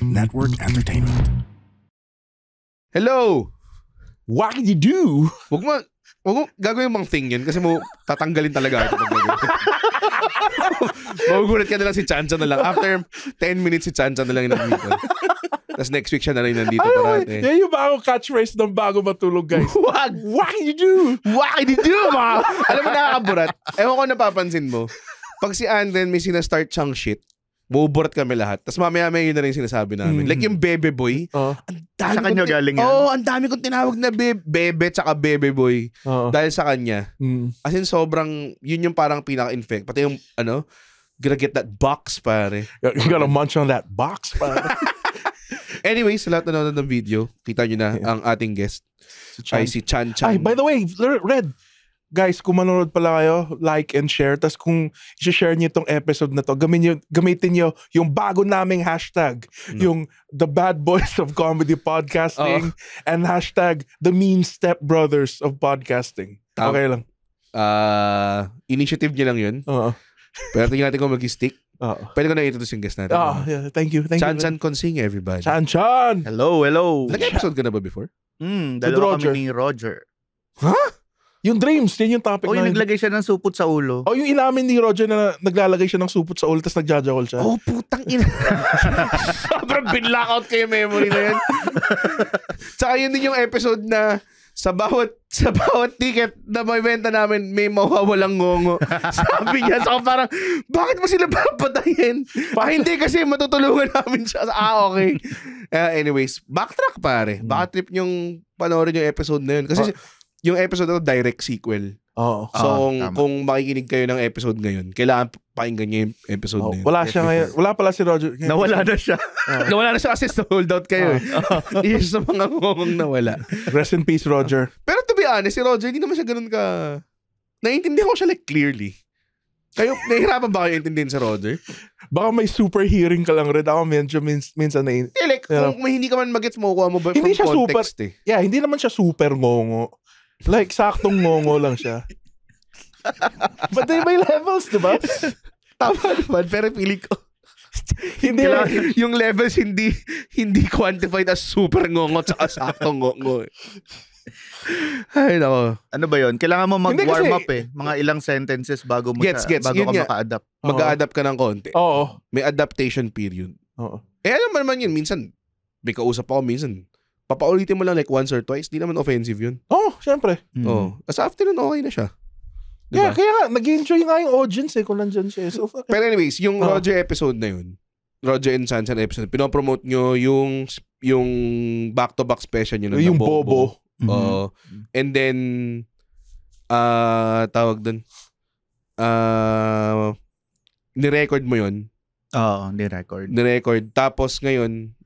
Network Entertainment. Hello! What did you do? Huwag mo, huwag mo gagawin mong thing yun kasi mo tatanggalin talaga ako. Magugulat ka na lang si Chancha na lang. After 10 minutes si Chancha na lang yung nandito. Tapos next week siya na rin nandito para ate. Yan yung bagong catchphrase ng bago matulog, guys. What? What did you do? What did you do, ma? Alam mo, nakakaburat. Ewan ko napapansin mo. Pag si Anden may sinastart siyang shit, Buburot kami lahat. Tapos mamaya may yun na rin sinasabi namin. mm Like yung hmm. Bebe Boy. Oh. Ang dami sa kanya galing yan? Oo, oh, ang dami kong tinawag na be- Bebe tsaka Bebe Boy. Oh. Dahil sa kanya. Mm. As in sobrang, yun yung parang pinaka-infect. Pati yung ano, gonna get that box pare. You gotta munch on that box pare. anyway, sa lahat na nanonood ng video, kita nyo na yeah. ang ating guest. Si Chan. Ay si Chan Chan. Ay, by the way, Red, guys, kung manonood pala kayo, like and share. Tapos kung i-share niyo itong episode na to, gamitin nyo, gamitin niyo yung bago naming hashtag. No. Mm. Yung The Bad Boys of Comedy Podcasting oh. and hashtag The Mean Step Brothers of Podcasting. Tam- okay lang. Uh, initiative nyo lang yun. Oo. Pero tingnan natin kung mag-stick. Uh-oh. Pwede ko na ito yung guest natin. Oh, yeah. Thank you. Thank Chan Chan Consing, everybody. Chan Chan! Hello, hello. Nag-episode ka na ba before? Mm, dalawa kami ni Roger. Huh? Yung dreams, yan yung topic. O, yung na, naglagay siya ng supot sa ulo. O, yung inamin ni Roger na naglalagay siya ng supot sa ulo tapos nagjajakol siya. Oh, putang ina. Sobrang out kayo memory na yan. Tsaka yun din yung episode na sa bawat sa bawat ticket na may benta namin, may mawawalang ngongo. Sabi niya, so parang, bakit mo sila papatayin? Pa, ah, hindi kasi matutulungan namin siya. Ah, okay. Uh, anyways, backtrack pare. Baka trip yung panoorin yung episode na yun. Kasi oh yung episode na direct sequel. Oh, so, ah, kung, kung makikinig kayo ng episode ngayon, kailangan pakinggan niyo yung episode oh, na yun. Wala siya ngayon. Wala pala si Roger. Nawala na siya. Oh. nawala na siya kasi sa holdout kayo. Oh. eh. Isa sa mga ngomong nawala. Rest in peace, Roger. Pero to be honest, si Roger, hindi naman siya ganun ka... Naiintindihan ko siya like clearly. Kayo, nahihirapan ba kayo intindihin si Roger? Baka may super hearing ka lang rin. Ako medyo mins, minsan na... Eh, yeah, like, you know, kung hindi ka man magets mo, kuha mo ba hindi siya context super, eh. Yeah, hindi naman siya super ngongo. Like, saktong ngongo lang siya. But they may levels, di ba? Tama naman, pero pili ko. hindi lang, yung levels hindi hindi quantified as super ngongo sa saktong ngongo. Eh. Ay, nako. Ano ba yon? Kailangan mo mag-warm up eh. Mga ilang sentences bago mo gets, siya, gets. bago yun ka maka-adapt. Mag-a-adapt ka ng konti. Oo. May adaptation period. Oo. Eh, alam man man yun. Minsan, may kausap ako. Minsan, papaulitin mo lang like once or twice, di naman offensive yun. Oo, oh, syempre. Mm. Oo. Oh. As after nun, okay na siya. Diba? Kaya, kaya nga, nag-enjoy nga yung audience eh kung nandiyan siya. So, okay. Pero anyways, yung oh. Roger episode na yun, Roger and Sansan episode, pinopromote nyo yung yung back-to-back special nyo na Yung Bobo. Bobo. Mm-hmm. Uh, and then, uh, tawag dun, uh, nirecord mo yun. Oo, oh, nirecord. Nirecord. Tapos ngayon,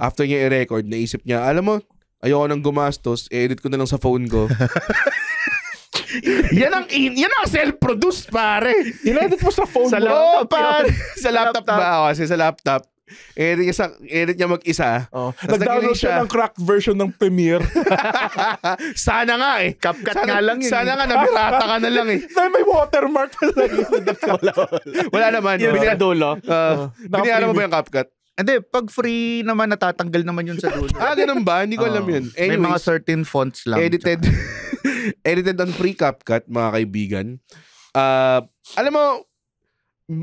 after niya i-record, naisip niya, alam mo, ayoko nang gumastos, i edit ko na lang sa phone ko. yan ang yan ang self-produced pare. Inedit mo sa phone sa mo. Laptop, pare. sa laptop, laptop. ba ako? Kasi sa laptop. Edit niya, sa, edit niya mag-isa. Oh. Nag-download siya. ng cracked version ng Premiere. sana nga eh. CapCut sana, nga lang yun. Sana eh. nga, nabirata ka na lang eh. Dahil may watermark. wala, wala. wala naman. Yung binadulo. Uh, ah, oh. Biniyara mo ba yung CapCut? Hindi, pag free naman, natatanggal naman yun sa dulo. ah, ganun ba? Hindi ko alam yun. Anyways, May mga certain fonts lang. Edited, edited on free CapCut, mga kaibigan. Uh, alam mo,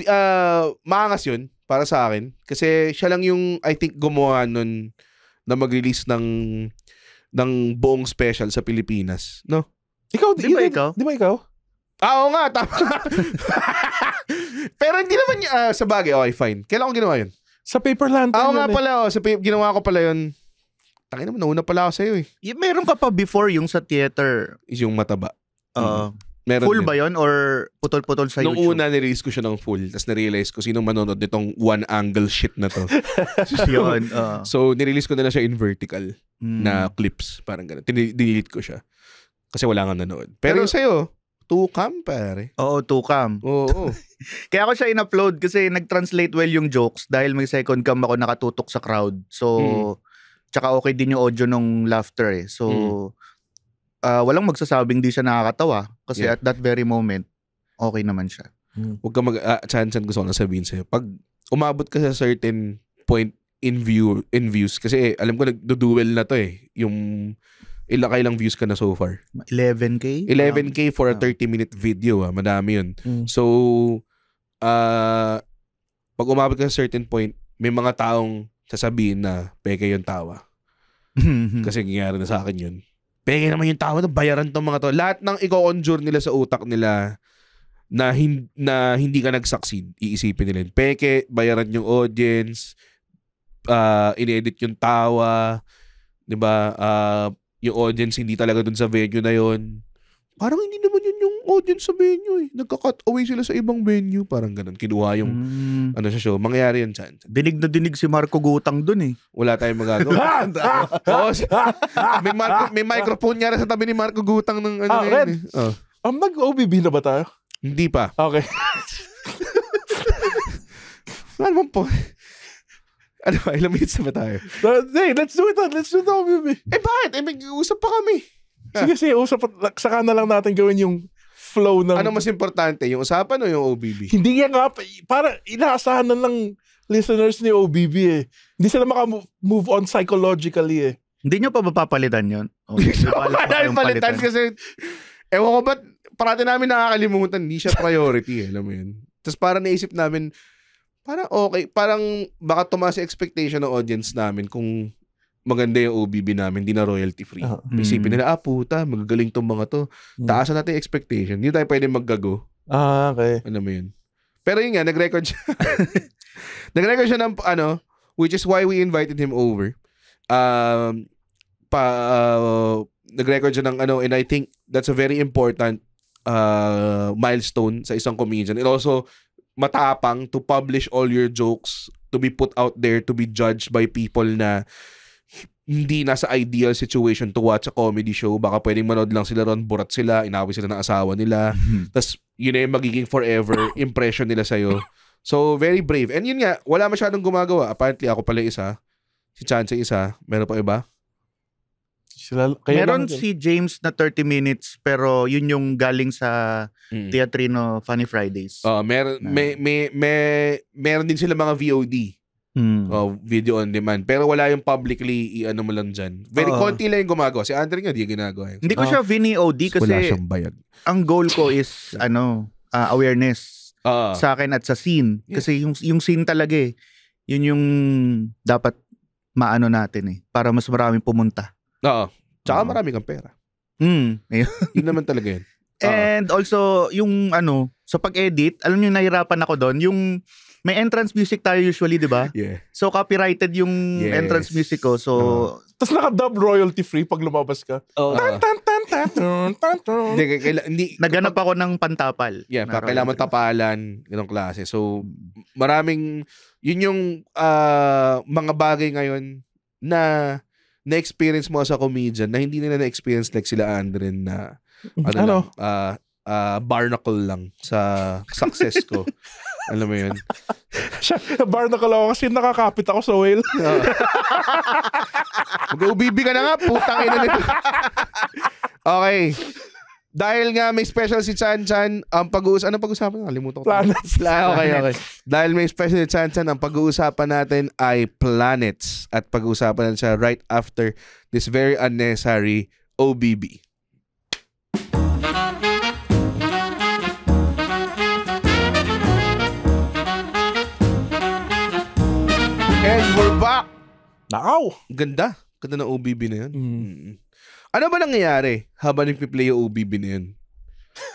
uh, maangas yun para sa akin. Kasi siya lang yung, I think, gumawa nun na mag-release ng ng buong special sa Pilipinas. No? Ikaw, di ba ikaw? Di ba ikaw? Ah, oo nga, tama. Pero hindi naman, uh, sa bagay, okay, fine. Kailan ko ginawa yun? Sa paper lantern. Oo nga eh. pala, oh, sa paper, ginawa ko pala yun. Tangin mo, nauna pala ako sa'yo eh. Y- meron ka pa before yung sa theater. Is yung mataba. Oo. Mm-hmm. Meron full din. ba yun or putol-putol sa Nung YouTube? una, nirelease ko siya ng full. Tapos narealize ko sinong manonood nitong one angle shit na to. so, yun. oo. so, nirelease ko na lang siya in vertical Mm. na clips. Parang ganun. Tin- Dinelete ko siya. Kasi wala nga nanood. Pero, Pero- yung sa'yo, two cam pare. Oo, tukam. Oo. oo. Kaya ako siya in-upload kasi nag-translate well yung jokes dahil may second cam ako nakatutok sa crowd. So, mm. tsaka okay din yung audio nung laughter eh. So, mm. uh, walang magsasabing di siya nakakatawa kasi yeah. at that very moment, okay naman siya. Mm. Huwag ka mag... Uh, ah, chance and gusto ko na sabihin sa'yo. Pag umabot ka sa certain point in view in views kasi eh, alam ko nagdo-duel na to eh. Yung ilakay lang views ka na so far? 11K? 11K for a 30-minute ah. video. Ah. Madami yun. Mm. So, uh, pag umabot ka sa certain point, may mga taong sasabihin na peke yung tawa. Kasi nangyari na sa akin yun. Peke naman yung tawa, bayaran tong mga to. Lahat ng i-conjure nila sa utak nila na, hin- na hindi ka nag-succeed, iisipin nila. Peke, bayaran yung audience, uh, ah, in-edit yung tawa, 'di ba? Uh, yung audience hindi talaga dun sa venue na yon parang hindi naman yun yung audience sa venue eh. Nagka-cut away sila sa ibang venue. Parang ganun. Kinuha yung mm. ano sa show. Mangyayari yan dyan. Dinig na dinig si Marco Gutang dun eh. Wala tayong magagawa. oh, may, Marco, may microphone nga rin sa tabi ni Marco Gutang ng ano ah, na yun eh. Oh. Um, ah, Mag-OBB na ba tayo? Hindi pa. Okay. ano po? Ano ba? Ilang minutes na ba tayo? Uh, hey, let's do it. Let's do the OBB. Eh bakit? Eh mag-uusap pa kami. Sige, sige, usap, saka na lang natin gawin yung flow ng... Ano mas importante, yung usapan o yung OBB? Hindi yan nga, para inaasahan na lang listeners ni OBB eh. Hindi sila maka-move on psychologically eh. Hindi nyo pa mapapalitan yun? Okay, Hindi wala palitan kasi, ewan ko ba't, parati namin nakakalimutan, hindi siya priority eh, alam mo yun. Tapos parang naisip namin, parang okay, parang baka tumaas expectation ng audience namin kung maganda yung OBB namin, hindi na royalty free. Uh-huh. Isipin hmm. nila, ah puta, magagaling tong mga to. Hmm. Taasan natin yung expectation. Hindi tayo pwede maggago. Ah, okay. Ano mo yun? Pero yun nga, nag-record siya. nag-record siya ng ano, which is why we invited him over. Um, pa, uh, nag-record siya ng ano, and I think that's a very important uh, milestone sa isang comedian. It also matapang to publish all your jokes, to be put out there, to be judged by people na hindi nasa ideal situation to watch a comedy show. Baka pwedeng manood lang sila ron, burat sila, inawi sila ng asawa nila. mm mm-hmm. Tapos yun na yung magiging forever impression nila sa'yo. So, very brave. And yun nga, wala masyadong gumagawa. Apparently, ako pala isa. Si Chance isa. Meron pa iba? Sila, kaya Meron si James na 30 minutes pero yun yung galing sa mm. Teatrino Funny Fridays. Uh, mer- ah. may, may, may, meron din sila mga VOD mm. uh, video on demand. Pero wala yung publicly i-ano mo lang dyan. Very uh, konti lang yung gumagawa. Si Andre nga, di ginagawa. Hindi ko siya VNOD e kasi wala siyang bayad. ang goal ko is ano uh, awareness uh, sa akin at sa scene. Yeah. Kasi yung, yung scene talaga eh, yun yung dapat maano natin eh. Para mas maraming pumunta. Oo. Tsaka uh, marami kang pera. Mm. yun naman talaga yun. Uh, And also, yung ano, sa pag-edit, alam niyo nahirapan ako doon, yung may entrance music tayo usually, di ba? Yeah. So, copyrighted yung yes. entrance music ko. So, uh-huh. Tapos naka-dub royalty free pag lumabas ka. Oh. Naganap ako ng pantapal. Yeah, pa, kailangan tapalan, ganong klase. So, maraming, yun yung uh, mga bagay ngayon na na-experience mo as a comedian na hindi nila na-experience like sila Andren na ano, ano? Lang, uh, uh, barnacle lang sa success ko. Alam mo yun? Siya, barnacle ako kasi nakakapit ako sa whale. Uh, Mag-OBB ka na nga, putang ina nito. okay. Dahil nga may special si Chan Chan, ang pag-uusapan, ano pag-uusapan? Nakalimutan ko. Planets. La- okay, okay. Dahil may special si Chan Chan, ang pag-uusapan natin ay planets. At pag-uusapan natin siya right after this very unnecessary OBB. back! Nakaw! Ganda. Ganda ng OBB na yun. Mm. Ano ba nangyayari habang nagpiplay yung OBB na yun?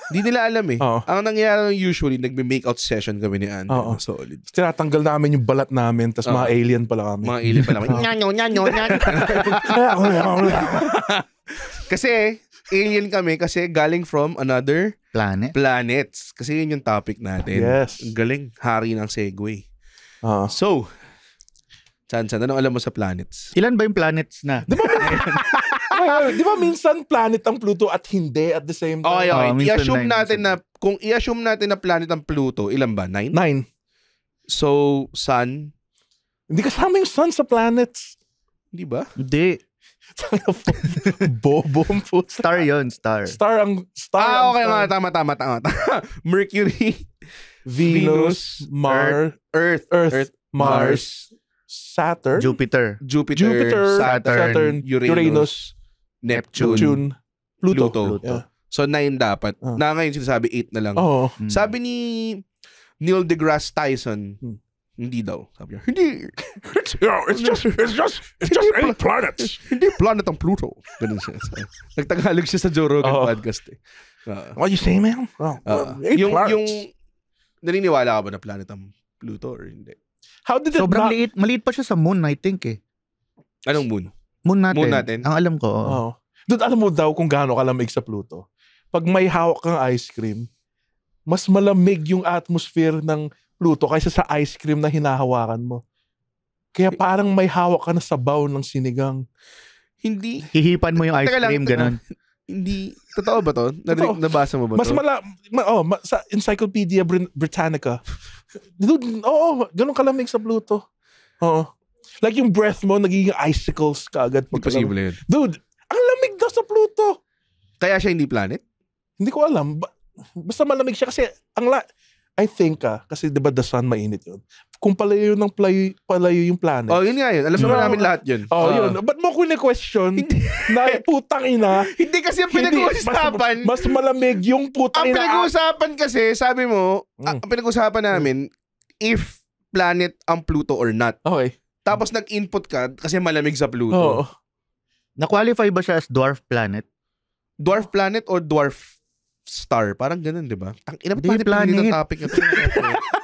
Hindi nila alam eh. Oo. Ang nangyayari usually, nagme-makeout session kami ni Andy. Oo. Solid. Tinatanggal namin yung balat namin, tapos mga alien pala kami. Mga alien pala kami. Nyanyo, nyanyo, nyanyo. kasi, alien kami kasi galing from another Planet? planets. Kasi yun yung topic natin. yes. Galing. Hari ng segue. Oo. So, Chansan, anong alam mo sa planets? Ilan ba yung planets na? Di ba, di ba minsan planet ang Pluto at hindi at the same time? Okay, okay. Oh, i-assume natin na, kung i-assume natin na planet ang Pluto, ilan ba? Nine? Nine. So, sun? Hindi kasama yung sun sa planets. Di ba? Hindi. Bobo po. Star yon star. Star ang star. Ah, okay nga. Tama, tama, tama. Mercury, Venus, Venus Mar, Earth, Earth, Earth, Earth Mars, Saturn, Jupiter, Jupiter, Jupiter Saturn, Saturn Uranus, Uranus Neptune, Neptune, Pluto. Pluto. Pluto. Yeah. So nine dapat. Uh. Na ngayon sinasabi eight na lang. Oo. Hmm. Sabi ni Neil deGrasse Tyson, hmm. Hindi daw. Sabi niya, hindi. It's, you know, it's just, it's just, it's just eight planets. hindi planet ang Pluto. Ganun siya. Nagtagalog siya sa Joe Rogan oh. podcast eh. Uh, What you say, man? Oh, uh, eight yung, planets. Yung, naniniwala ka ba na planet ang Pluto or hindi? How did that Sobrang liit. Maliit pa siya sa moon, I think eh. Anong moon? Moon natin. Moon natin? Ang alam ko. Oo. Oh. Dude, alam mo daw kung gaano kalamig sa Pluto. Pag may hawak kang ice cream, mas malamig yung atmosphere ng Pluto kaysa sa ice cream na hinahawakan mo. Kaya parang may hawak ka na sabaw ng sinigang. Hindi. Hihipan mo yung ice cream, ganun hindi totoo ba 'to? Narinig, nabasa mo ba 'to? Mas mala ma, oh, ma, sa Encyclopedia Britannica. Dude, oh, ganun kalamig sa Pluto. Oo. Like yung breath mo nagiging icicles kaagad pag Imposible yun. Dude, ang lamig daw sa Pluto. Kaya siya hindi planet? Hindi ko alam. Ba- Basta malamig siya kasi ang la- I think ah, kasi 'di ba the sun mainit 'yun. Kung palayo ng play, palayo yung planet. Oh, yun nga yun. Alam naman mm. No. namin lahat yun. Oh, yun. Oh. But mo ko question na putang ina? Hindi kasi ang pinag-uusapan. Mas, mas malamig yung putang ina. ang pinag-uusapan kasi, sabi mo, Mm. ang pinag-uusapan namin, if planet ang Pluto or not. Okay. Tapos nag-input ka kasi malamig sa Pluto. Oo. Na-qualify ba siya as dwarf planet? Dwarf planet or dwarf star. Parang ganun, di ba? Ang ina, di, planet. Dito topic na to.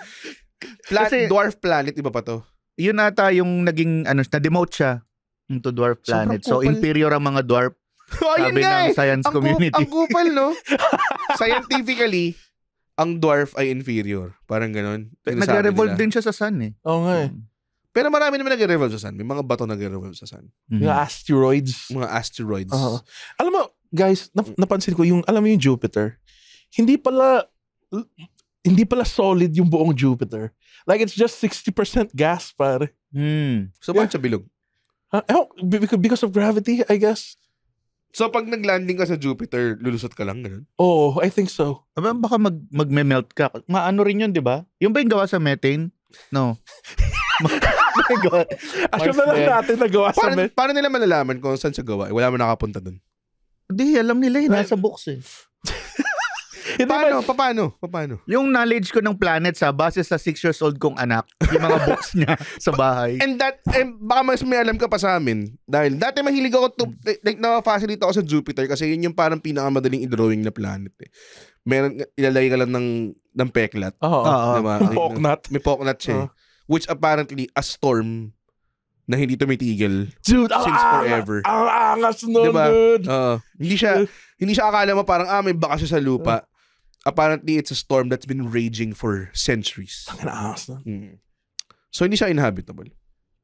Pla- Kasi, dwarf planet, iba pa to. Yun nata yung naging, ano, na-demote siya into dwarf planet. So, inferior ang mga dwarf oh, sabi ng eh. science ang community. Ang kupal, no? Scientifically, ang dwarf ay inferior. Parang ganun. Nagre-revolve din siya sa sun eh. Oo nga eh. Hmm. Pero marami naman nagre-revolve sa sun. May mga bato nagre-revolve sa sun. Mm-hmm. Mga asteroids. Mga asteroids. Uh-huh. Alam mo, guys, nap- napansin ko yung, alam mo yung Jupiter, hindi pala, hindi pala solid yung buong Jupiter. Like, it's just 60% gas, pare. Hmm. So, yeah. siya bilog? Huh? because of gravity, I guess. So, pag nag-landing ka sa Jupiter, lulusot ka lang, ganun? oh, I think so. Aba, baka mag magme-melt ka. Maano rin yun, di ba? Yung ba yung gawa sa methane? No. my God. Asya na lang natin nagawa sa methane. Paano nila malalaman kung saan siya gawa? Wala mo nakapunta doon. Hindi, alam nila yun. Nasa eh. books eh. paano, paano, paano? Yung knowledge ko ng planet sa base sa 6 years old kong anak, yung mga books niya sa bahay. And that, and eh, baka mas may alam ka pa sa amin. Dahil dati mahilig ako, to, like, na nakafacilita ako sa Jupiter kasi yun yung parang pinakamadaling i-drawing na planet eh. Meron, ilalagay ka lang ng, ng peklat. Oo. Uh-huh. Diba? Uh-huh. Poknat. May poknat siya. Uh-huh. Which apparently, a storm na hindi tumitigil dude, since ang, forever. Ang angas nun, diba? dude. Uh, hindi siya hindi siya akala mo parang ah may baka siya sa lupa. Apparently it's a storm that's been raging for centuries. Ang angas na. Mm. So hindi siya inhabitable.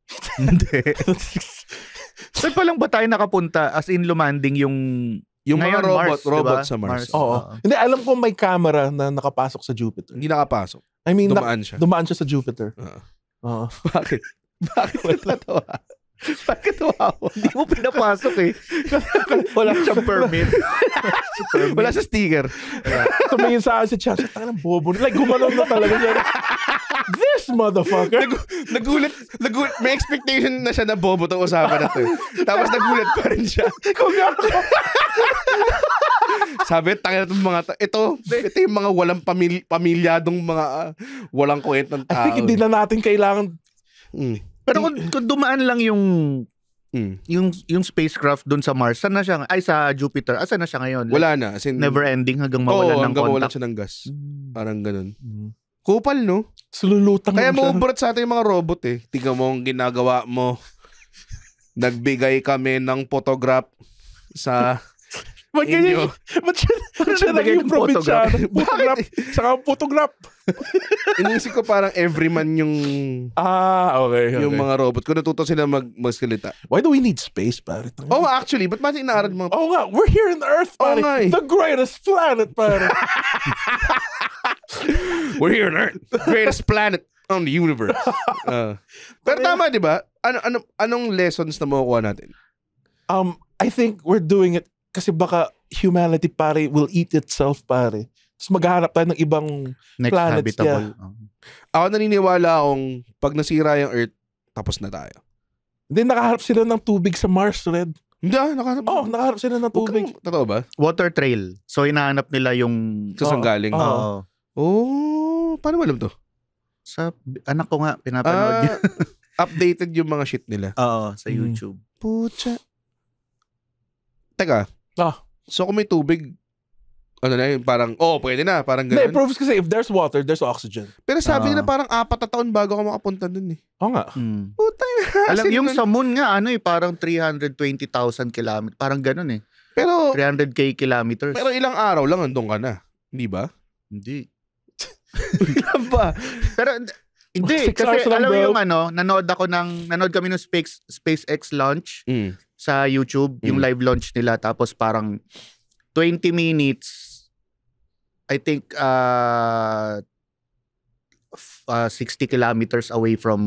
hindi. Saan pa lang ba tayo nakapunta as in lumanding yung yung Ngayon, mga robot, Mars, robot diba? sa Mars. Mars. Oo. Uh-huh. Hindi, alam ko may camera na nakapasok sa Jupiter. Hindi nakapasok. I mean, dumaan na, siya. Dumaan siya sa Jupiter. Uh-huh. Oo. Uh-huh. Bakit? Bakit ka natawa? Bakit wow? Hindi mo pinapasok eh. Wala siyang permit. permit. Wala siya sticker. Tumingin sa akin si Chance, tangan ng bobo. Like, gumalaw na talaga siya. This motherfucker! Nag, nagulat, nagulat, may expectation na siya na bobo tong usapan na to. Eh. Tapos nagulat pa rin siya. Kung Sabi, tangin na itong mga, ta- ito, ito yung mga walang pamil- pamilyadong mga, uh, walang kwentang tao. I think hindi eh. na natin kailangan Mm. Pero kung, kung dumaan lang yung mm. yung yung spacecraft doon sa Mars, saan na siya? Ay sa Jupiter. Asan ah, na siya ngayon? Wala na, as in, never ending hanggang mawalan oh, ng hanggang contact. mawalan siya ng gas. Mm. Parang ganoon. Mm. Kupal no? Sululutang Kaya mo ubrat sa ating mga robot eh. Tingnan mo ang ginagawa mo. Nagbigay kami ng photograph sa Ba't ganyan? Ba't siya, ba't siya naging probinsya? Photograph. Saka photograph. Inisip ko parang every man yung... Ah, okay. okay. Yung mga robot. Kung natuto sila mag magsalita. Why do we need space, pare? Oh, actually. Ba't mas inaaral mga... Oh nga, we're here in the Earth, oh, pare. Oh, nga, eh. The greatest planet, pare. we're here on Earth. Greatest planet on the universe. Uh, pero tama, di ba? Ano, ano, anong lessons na makukuha natin? Um, I think we're doing it kasi baka humanity pare will eat itself pare. Tapos maghahanap tayo ng ibang Next planets. habitable. Yeah. Uh-huh. Ako naniniwala akong pag nasira yung Earth, tapos na tayo. Hindi, nakaharap sila ng tubig sa Mars, Red. Hindi, ah, nakaharap. oh, nakaharap sila ng tubig. Kang, totoo ba? Water trail. So, hinahanap nila yung... Sa saan galing? Oo. Oh. oh. oh. paano alam to? Sa anak ko nga, pinapanood uh, updated yung mga shit nila. Oo, sa mm. YouTube. Hmm. Pucha. Teka, Ah. So kung may tubig, ano na yun, parang, oh, pwede na, parang ganun. Hindi, proves kasi if there's water, there's oxygen. Pero sabi ah. nila parang apat na taon bago ako makapunta dun eh. Oo nga. Mm. Puta Alam, Alam, yung sa moon nga, ano eh, parang 320,000 km. Parang ganun eh. Pero, 300k kilometers. pero ilang araw lang andun ka na. Di ba? Hindi. Ilan ba? Pero hindi, Six kasi alam mo yung ano, nanood ako ng, nanood kami ng Space, SpaceX launch. Mm sa YouTube, mm. yung live launch nila tapos parang 20 minutes I think uh, uh 60 kilometers away from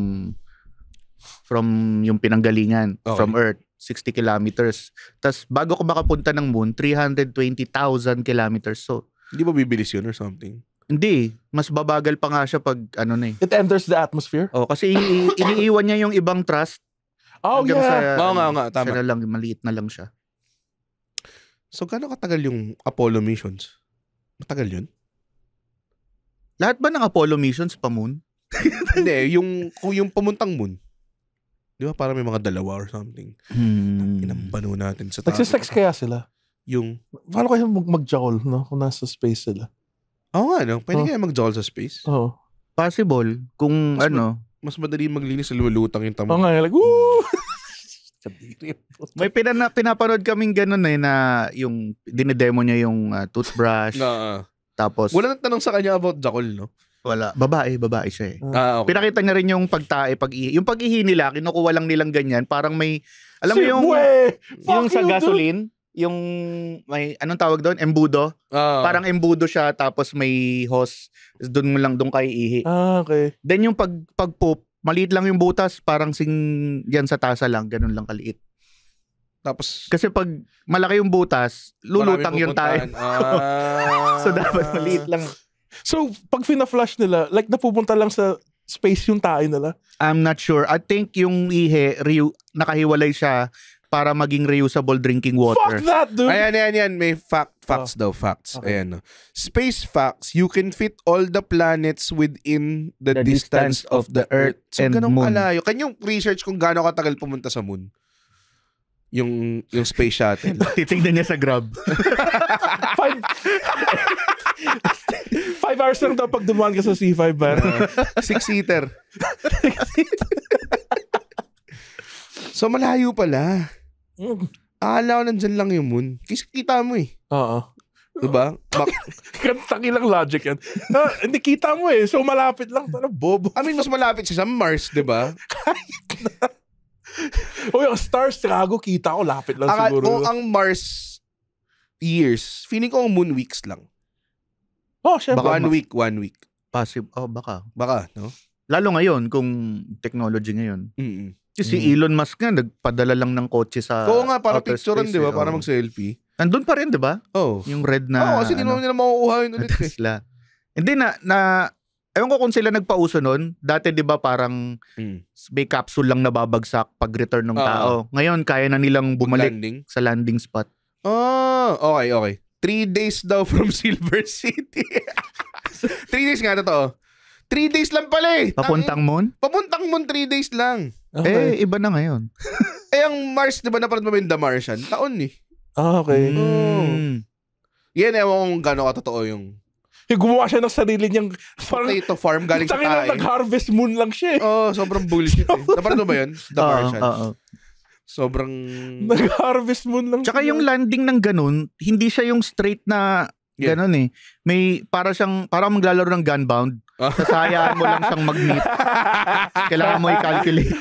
from yung pinanggalingan okay. from Earth 60 kilometers. Tapos bago ko makapunta ng moon, 320,000 kilometers. So, hindi ba bibilis yun or something? Hindi. Mas babagal pa nga siya pag ano na eh. It enters the atmosphere? Oh, kasi iniiwan niya yung ibang trust Oh, Hanggang yeah. Sa, Oo nga, nga, tama. Sila lang, maliit na lang siya. So, gano'ng katagal yung Apollo missions? Matagal yun? Lahat ba ng Apollo missions pa moon? Hindi, yung, yung pamuntang moon. Di ba? Para may mga dalawa or something. Hmm. Inambano natin sa tao. Nagsisex kaya sila? Yung... Paano kaya mag magjakol, no? Kung nasa space sila. Oo nga, no? Pwede oh. kaya mag sa space? Oo. Oh. Possible. Kung Mas, ano, mas madali maglinis sa lulutang yung tama. Oo nga, like, woo! May pinana, pinapanood kaming ganun eh, na yung dinedemo niya yung uh, toothbrush. na, uh, tapos, wala nang tanong sa kanya about Jackal, no? wala. Babae, babae siya eh. Ah, ah okay. Pinakita niya rin yung pagtae, pag yung pag-ihi nila, kinukuha lang nilang ganyan, parang may, alam mo yung, Yung sa gasoline, yung may anong tawag doon embudo ah. parang embudo siya tapos may host doon mo lang doon kay ihi ah okay then yung pag pag poop maliit lang yung butas parang sing diyan sa tasa lang ganun lang kaliit tapos kasi pag malaki yung butas lulutang yung tayo ah. so dapat ah. maliit lang so pag fina-flush nila like napupunta lang sa space yung tayo nila I'm not sure I think yung ihi nakahiwalay siya para maging reusable drinking water. Fuck that, dude! Ayan, ayan, ayan. May fact, facts oh. daw, facts. Okay. Ayan. Oh. Space facts, you can fit all the planets within the, the distance, distance of the Earth, Earth so, and ganong Moon. Kalayo. Can yung research kung gaano katagal pumunta sa Moon? Yung, yung space shuttle. Titignan niya sa grab. Five... Five hours lang daw pag dumaan ka sa C5, bar. Uh, Six-seater. so malayo pala. Mm. Akala ko nandyan lang yung moon. Kasi kita mo eh. Oo. Diba? Bak- Kantang ilang logic yan. Ah, hindi kita mo eh. So malapit lang. Ano, bobo. I mean, mas malapit siya sa Mars, diba? Kahit na. O yung stars, trago, kita ko. Lapit lang Akala, siguro. Kung ang Mars years, feeling ko ang moon weeks lang. Oh, syempre. Baka one week, one week. Possible. Oh, baka. Baka, no? Lalo ngayon, kung technology ngayon. Mm-mm. Si mm. Elon Musk nga, nagpadala lang ng kotse sa Oo nga, para picturean, di ba? Eh, para oh. mag-selfie. Nandun pa rin, di ba? Oo. Oh. Yung red na... Oo, oh, kasi ano, hindi naman nila makukuha yun ulit. Tesla. Eh. Hindi na, na... Ewan ko kung sila nagpauso nun. Dati, di ba, parang mm. may capsule lang nababagsak pag return ng uh, tao. Ngayon, kaya na nilang bumalik landing? sa landing spot. Oh, okay, okay. Three days daw from Silver City. Three days nga, totoo. Three days lang pala eh. Papuntang moon? Papuntang moon, three days lang. Okay. Eh, iba na ngayon. eh, ang Mars, di ba napanood mo ba yung The Martian? Taon eh. Ah, okay. Mm. Oh. Yan, ewan kung gano'n katotoo yung... Yung gumawa siya ng sarili niyang Farm, potato farm galing sa tayo. Tangin nag-harvest moon lang siya eh. Oo, oh, sobrang bullshit eh. Napanood mo ba yun? The Oo, Martian. oo. Sobrang... Nag-harvest moon lang Tsaka yung landing ng ganun, hindi siya yung straight na Yeah. ganun eh. May para siyang parang maglalaro ng gunbound tapos hayaan mo lang siyang mag-meet. Kailangan mo i-calculate.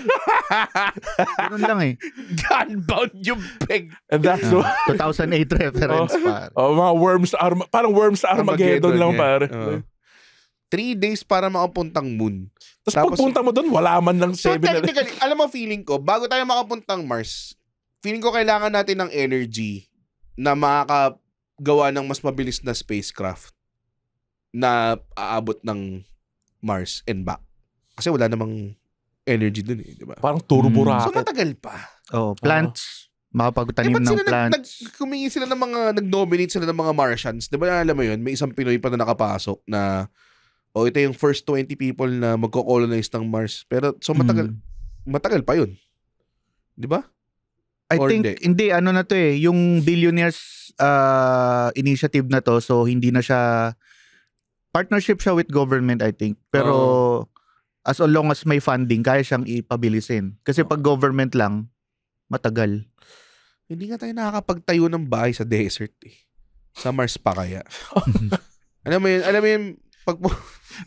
Ganun lang eh. Gunbound yung pig. And that's uh, what... 2008 reference, oh, Oh, mga worms Arma... Parang worms Armageddon, Armageddon lang, yeah. pare. Uh. Oh. Three days para makapuntang moon. Tapos, Tapos pagpunta mo doon, wala man ng so, seven. So technically, alam mo feeling ko, bago tayo makapuntang Mars, feeling ko kailangan natin ng energy na makakagawa ng mas mabilis na spacecraft na aabot ng Mars and back. Kasi wala namang energy dun eh, di ba? Parang turbo mm. So matagal pa. Oh, plants. Oh. Makapagtanim eh, ng plants. Nag, nag, sila ng mga, nag-nominate sila ng mga Martians. Di ba alam mo yun, may isang Pinoy pa na nakapasok na, oh, ito yung first 20 people na magko-colonize ng Mars. Pero, so matagal, mm. matagal pa yun. Di ba? I Or think, hindi. hindi, ano na to eh, yung billionaires uh, initiative na to, so hindi na siya partnership siya with government, I think. Pero oh. as long as may funding, kaya siyang ipabilisin. Kasi oh. pag government lang, matagal. Hindi nga tayo nakakapagtayo ng bahay sa desert eh. Sa Mars pa kaya. alam mo yun, alam mo yun, pag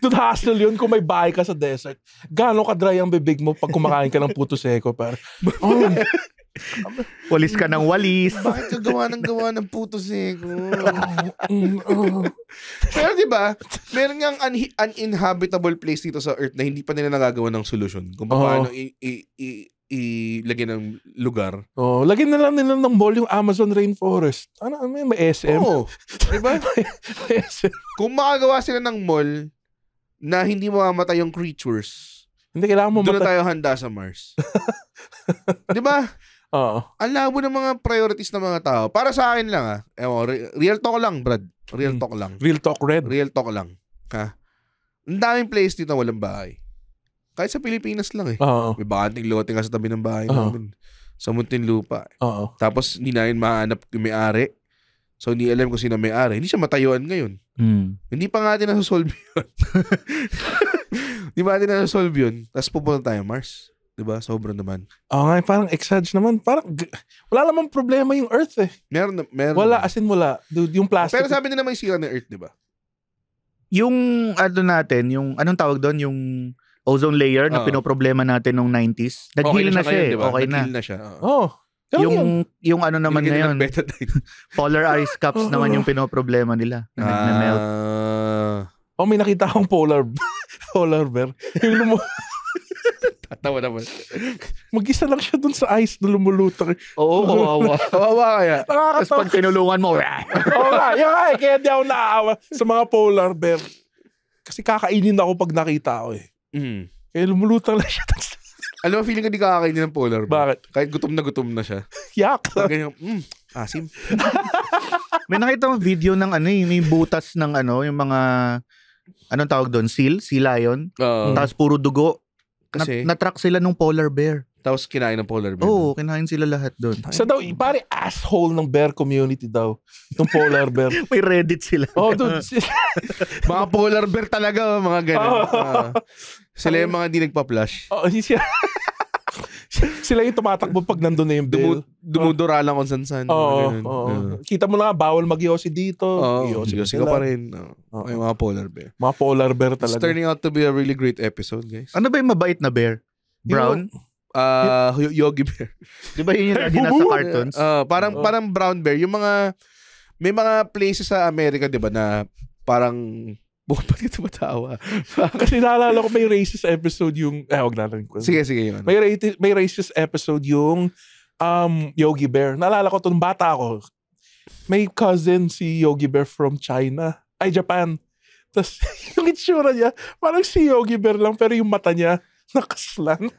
Dude, hassle yun kung may bahay ka sa desert. Gano'ng kadry ang bibig mo pag kumakain ka ng puto seko, par. oh, walis ka ng walis. Bakit ka gawa ng gawa ng puto eh, seko? Pero di ba, meron ngang un- uninhabitable place dito sa Earth na hindi pa nila nagagawa ng solution. Kung paano oh. i- i- i- ilagyan ng lugar. Oh, lagyan na lang nila ng mall yung Amazon rainforest. Ano, ano may, may SM. Oo. Oh, diba? Kung makagawa sila ng mall na hindi mamamatay yung creatures, hindi kailangan mo Doon na tayo handa sa Mars. 'Di ba? Oo. Alabo ng mga priorities ng mga tao. Para sa akin lang ah. Ewan, real talk lang, Brad. Real hmm. talk lang. Real talk, Red. Real talk lang. Ha? Ang daming place dito na walang bahay. Kahit sa Pilipinas lang eh. Oo. May bakanting lote nga sa tabi ng bahay Oo. namin. Sa Muntinlupa. Lupa. Eh. Oo. Tapos hindi na yun mahanap yung may-ari. So hindi alam kung sino may-ari. Hindi siya matayuan ngayon. Mm. Hindi pa natin nasa-solve yun. Hindi pa natin nasusolve yun. Tapos pupunta tayo Mars. 'di ba? Sobrang naman. Oo oh, ah, nga, parang exage naman. Parang wala namang problema yung Earth eh. Meron na, meron. Wala naman. as in wala. Dude, yung plastic. Pero sabi nila may sira ng Earth, 'di ba? Yung ano natin, yung anong tawag doon, yung ozone layer uh-huh. na pinoproblema natin nung 90s. Nag-heal okay na siya. Ngayon, diba? Okay na. na siya. Oh. Yung, yung, yung ano naman na yun. polar ice caps oh. naman yung pinoproblema nila. Na, ah. na melt. Oh, may nakita akong polar polar bear. Yung lumo- Tawa naman. Mag-isa lang siya dun sa ice na lumulutang. Oo, kawawa. kawawa kaya. Nakakatawa. Tapos pag tinulungan mo, Oo nga, yun nga eh. Kaya di ako naawa sa mga polar bear. Kasi kakainin ako pag nakita ko eh. Mm. Kaya lumulutang lang siya. Alam mo, feeling ka di kakainin ng polar bear. Bakit? Kahit gutom na gutom na siya. Yak. Ganyan, mm, asim. may nakita mo video ng ano eh, may butas ng ano, yung mga, anong tawag doon? Seal? Sea lion? Oo. Tapos puro dugo. Kasi, na, na-track sila nung polar bear. Tapos kinain ng polar bear. Oo, oh, kinain sila lahat doon. So daw, pare asshole ng bear community daw. Itong polar bear. May Reddit sila. Oh, doon. mga polar bear talaga, oh, mga ganun. Oh. Uh, sila yung mga hindi nagpa-flush. Oo, oh, sila yung tumatakbo pag nandun na yung bill. Dumu- dumudura lang kung san-san. Oo. Ganun. oo. Yeah. Kita mo na nga, bawal mag-yosi dito. Oo, Yosi Yosi ka pa rin. Oo. Ay, mga polar bear. Mga polar bear It's turning out to be a really great episode, guys. Ano ba yung mabait na bear? Brown? Ah, y- Yogi Bear. Di ba yun yung lagi nasa cartoons? Ah, parang parang brown bear. Yung mga may mga places sa America 'di ba, na parang bakit ba't ka tumatawa? Kasi naalala ko may racist episode yung... Eh, huwag nalarin ko. Sige, sige. Yun. May, ra- may racist episode yung um, Yogi Bear. Naalala ko to bata ako. May cousin si Yogi Bear from China. Ay, Japan. Tapos yung itsura niya, parang si Yogi Bear lang pero yung mata niya nakaslant.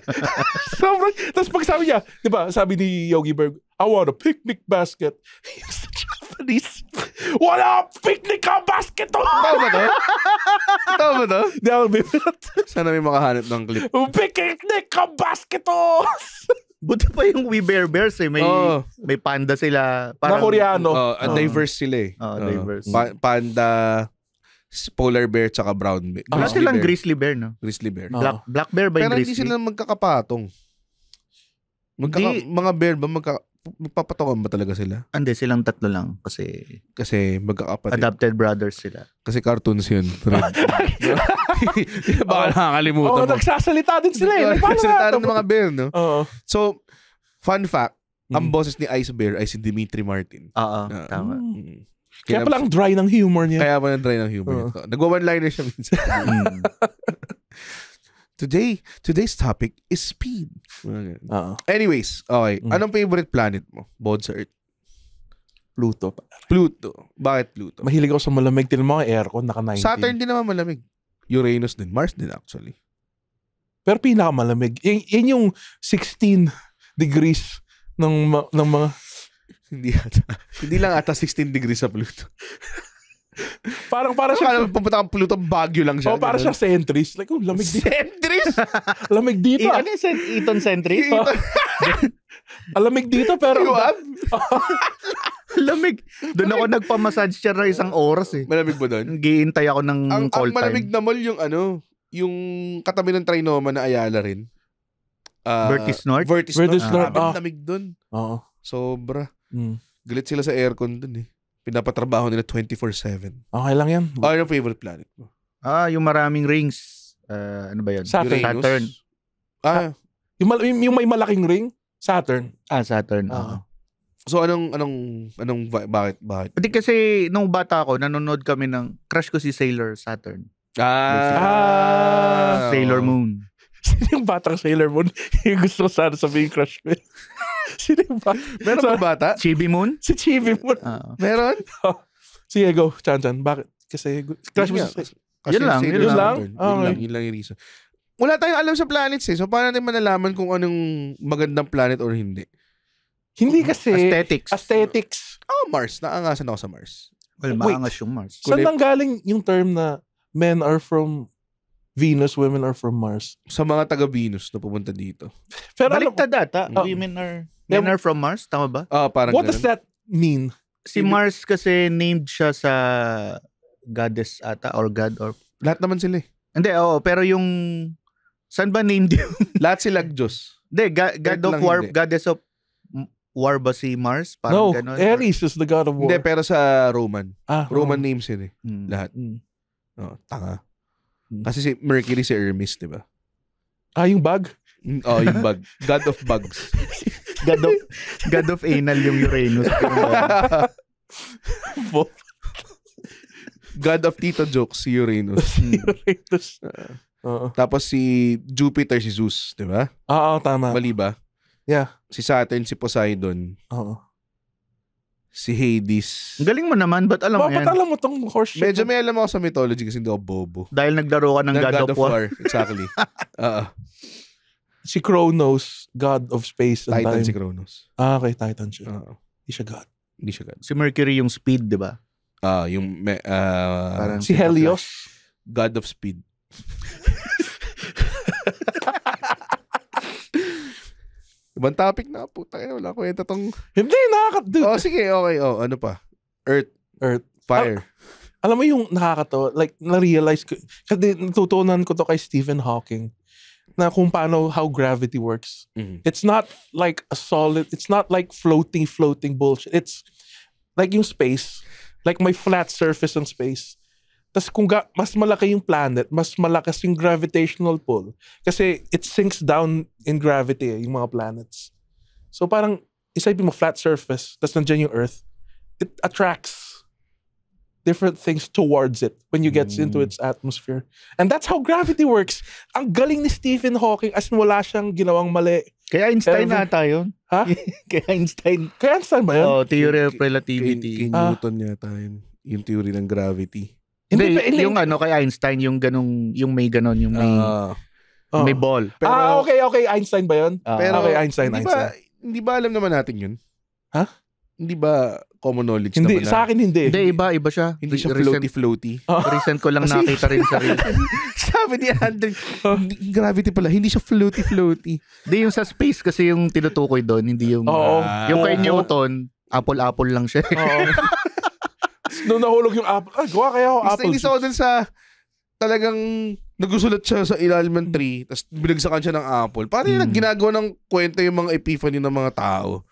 Sobrang, tapos pag sabi niya, di ba, sabi ni Yogi Bear, I want a picnic basket. Japanese. Wala akong picnic ka basketball! Tao ba to? Tao ba to? Hindi ako bibirat. Sana may makahanap ng clip. Picnic ka basket Buti pa yung We Bear Bears eh. May, oh. may panda sila. Parang, na Koreano. Oh, uh, diverse sila eh. Oh, diverse. Oh. Pa- panda, polar bear, tsaka brown bear. Wala oh. silang grizzly bear, no? Grizzly bear. Oh. Black, black bear ba yung Pero grizzly? Pero hindi sila magkakapatong. Magkaka, mga bear ba magka magpapatawan ba talaga sila? Hindi, silang tatlo lang kasi kasi magkakapatid. Adopted brothers sila. Kasi cartoons yun. Red. Ah, Baka oh, nakakalimutan oh, mo. nagsasalita din sila eh. Nagsasalita ng mga bear, no? Oo. So, fun fact, mm. ang boses ni Ice Bear ay si Dimitri Martin. Oo, uh, tama. Mm. mm. Kaya, pa lang dry ng humor niya. Kaya palang dry ng humor uh. niya. Nagwa one-liner siya minsan. Mm. Today, today's topic is speed. uh Oo. Anyways, okay. Mm. Anong favorite planet mo? Bod sa Earth. Pluto. pare. Pluto. Bakit Pluto? Mahilig ako sa malamig. Tinan mo aircon, naka 19. Saturn din naman malamig. Uranus din. Mars din actually. Pero pinakamalamig. Yan, yan yung 16 degrees ng, ma- ng mga... Hindi ata. Hindi lang ata 16 degrees sa Pluto. parang para siya parang pumunta kang Pluto Baguio lang siya. Oh, para siya centris. Like, oh, lamig dito. Centris? lamig dito. I- ano yung Eton centris? Oh. Ah, lamig dito pero lamig. Doon ako nagpa-massage chair na isang oras eh. Malamig mo doon? Giintay ako ng ang, call ang malamig na mall yung ano, yung katabi ng Trinoma na Ayala rin. Uh, Vertis North? Vertis, Vertis North. North. Ah, ah. Malamig doon. Oo. Sobra. Mm. Galit sila sa aircon doon eh. Pinapatrabaho nila 24-7. Okay lang yan. Ano favorite planet mo? Ah, yung maraming rings. Uh, ano ba yun? Saturn. Uranus. Saturn. Ah, Yung, mal- yung, may malaking ring, Saturn. Ah, Saturn. Ah. Oo. Ah. so anong, anong, anong, bakit, bakit? Pati kasi nung bata ako, nanonood kami ng, crush ko si Sailor Saturn. Ah, Ah, Sailor Moon. Sino yung batang Sailor Moon? yung gusto ko sana sabihin crush ko. Sino ba? Meron so, ba bata? Chibi Moon? Si Chibi Moon. Uh, Meron? Oh. Sige, go. Chan Chan. Bakit? Kasi Crash Yun, yun lang. Yun, lang. Yun lang. Yun lang yung reason. Wala tayong alam sa planets eh. So, paano natin manalaman kung anong magandang planet or hindi? Hindi kasi. Aesthetics. Aesthetics. Oh, Mars. Naangasan ako sa Mars. Well, maangas yung Mars. Saan nang galing yung term na men are from Venus, women are from Mars. Sa mga taga-Venus na pumunta dito. Pero ano- Baliktad ata. Oh. Women are men are from Mars, tama ba? Ah, parang What ganun. does that mean? Si Mars kasi named siya sa goddess ata or god or Lahat naman sila eh. hindi oo pero yung saan ba named yun? Lahat sila Diyos. Hindi, ga- god of war, hindi. goddess of war ba si Mars? Parang no, ganun. Aries is the god of war. Hindi, pero sa Roman. ah, Roman oh. names yun eh. Hmm. Lahat. Mm. Oh, tanga. Hmm. Kasi si Mercury si Hermes, di ba? Ah, yung bag? Hmm, oh, yung bag. God of bugs. God of, God of anal yung Uranus. God of Tito Jokes, si Uranus. Hmm. Uranus. Uh, Tapos si Jupiter, si Zeus, di ba? Ah, oo, tama. Mali ba? Yeah. Si Saturn, si Poseidon. Oo si Hades. Galing mo naman, but alam mo yan? Bakit yan? alam mo tong horse shit? Medyo may alam ako sa mythology kasi hindi ako bobo. Dahil naglaro ka ng God, of War. Exactly. Oo. Si Kronos, god of space and Titan time. si Kronos. Ah, okay, Titan siya. Oo. Hindi siya god. Hindi siya God. Si Mercury yung speed, di ba? Ah, yung me, ah, Si Helios. God of Speed. Ibang topic na po. Tayo, wala kwenta tong... Hindi, nakakatuwa. Oh, sige, okay. Oh, ano pa? Earth. Earth. Fire. Al alam mo yung nakakatawa, like, na-realize ko, kasi natutunan ko to kay Stephen Hawking, na kung paano, how gravity works. Mm-hmm. It's not like a solid, it's not like floating, floating bullshit. It's like yung space, like my flat surface on space. Tapos kung ga- mas malaki yung planet, mas malakas yung gravitational pull. Kasi it sinks down in gravity eh, yung mga planets. So parang isipin mo flat surface, tapos nandiyan yung Earth. It attracts different things towards it when you get mm. into its atmosphere. And that's how gravity works. Ang galing ni Stephen Hawking as wala siyang ginawang mali. Kaya Einstein Ever. ata Ha? Kaya Einstein. Kaya Einstein ba yun? Oh, theory of relativity. King, King, King ah. Newton yata yun. Yung theory ng gravity. Hindi, hindi, hindi, yung ano kay Einstein, yung ganong, yung may ganon, yung may, uh, oh. may ball. Pero, ah, okay, okay. Einstein ba yun? Uh, pero, okay, Einstein, hindi Einstein. Ba, hindi ba alam naman natin yun? Ha? Huh? Hindi ba common knowledge hindi, naman? Hindi, sa akin hindi. Hindi, iba, iba siya. Hindi siya floaty-floaty. Uh, ah. recent ko lang Kasi, nakita rin sa reel. Sabi ni Andre, gravity pala, hindi siya floaty-floaty. Hindi, yung sa space kasi yung tinutukoy doon, hindi yung, oh, uh, yung kay Newton, apple-apple lang siya. Oo. Nung nahulog yung apple, ay, gawa kaya ako apple juice. Isa ako sa, talagang, nagusulat siya sa ilalim ng tree, tapos binagsakan siya ng apple. Parang mm. ginagawa ng kwento yung mga epiphany ng mga tao.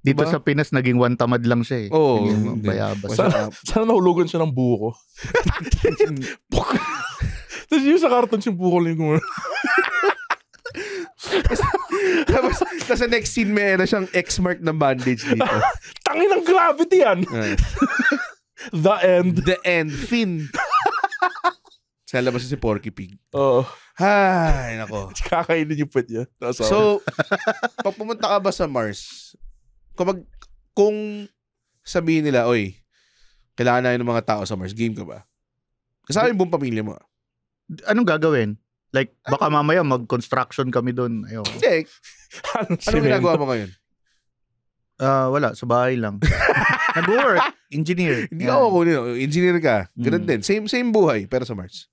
Dito diba? sa Pinas, naging one tamad lang siya eh. Oo. Oh, bayabas. Sana, sana nahulugan siya ng buko. tapos yung sa cartoon, yung buko lang yung tapos, tapos next scene, meron siyang X mark ng bandage dito. Tangin ng gravity yan! Ah. The end. The end. Fin. Sa labas si Porky Pig. Oo. Ay, nako. Kakainin niyo pet niya. Nasa ah, So, pag pumunta ka ba sa Mars, kung, kung sabihin nila, oy, kailangan na ng mga tao sa Mars, game ka ba? Kasama yung buong pamilya mo. Anong gagawin? Like, ano? baka mamaya mag-construction kami doon. Ayaw. Hindi. Ano Anong Anong ginagawa mo ngayon? Ah, wala, sa bahay lang. Nag-work. Engineer. Hindi yeah. ako kunin. Engineer ka. Ganun mm. din. Same, same buhay, pero sa Mars.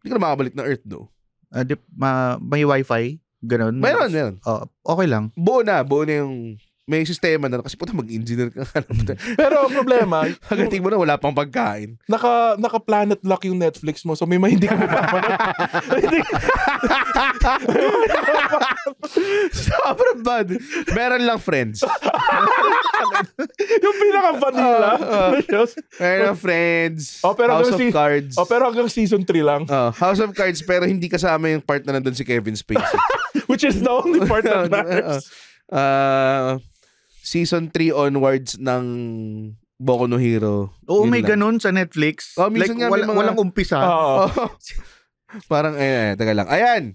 Hindi ka na makabalik na Earth, though. Ah, uh, di, ma, may wifi? Ganun. Mayroon, meron. Oh, okay lang. Buo na. Buo na yung may sistema na kasi puta mag-engineer ka nga. Pero ang problema, pagdating mo na wala pang pagkain. Naka naka planet lock yung Netflix mo so may hindi ka mapapanood. Sobrang bad. Meron lang friends. yung pinaka vanilla. Uh, uh, meron friends. Oh, pero House of si- Cards. Oh, pero hanggang season 3 lang. Uh, House of Cards pero hindi kasama yung part na nandun si Kevin Spacey. Which is the only part that matters. Uh, uh, season 3 onwards ng Boku no Hero. Oo, may lang. ganun sa Netflix. Oh, like, nga, wala, mga... walang umpisa. Oo. Oh. Parang, ayan, ayan, taga lang. Ayan!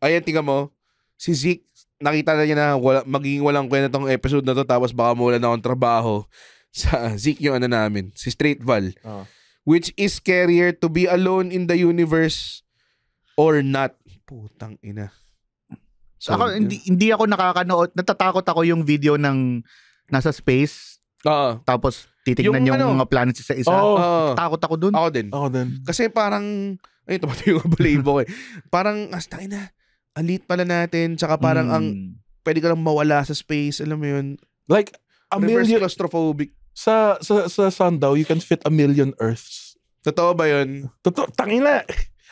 Ayan, tingnan mo. Si Zeke, nakita na niya na wala, magiging walang kwenta tong episode na to tapos baka mula na akong trabaho sa Zeke yung ano namin, si Straight Val. Oh. Which is scarier to be alone in the universe or not. Putang ina. So, ako, hindi, hindi ako nakakanood. Natatakot ako yung video ng nasa space. Oo. Tapos titignan yung, yung ano, mga planets sa isa. Oh, uh, Takot ako dun. Ako din. Ako din. Kasi parang, ay, tumato yung abalabo eh. parang, astay na, alit pala natin. Tsaka parang mm. ang, hmm. pwede ka lang mawala sa space. Alam mo yun? Like, a million. claustrophobic. Sa, sa, sa sundaw, you can fit a million Earths. Totoo ba yun? Totoo. Tangina.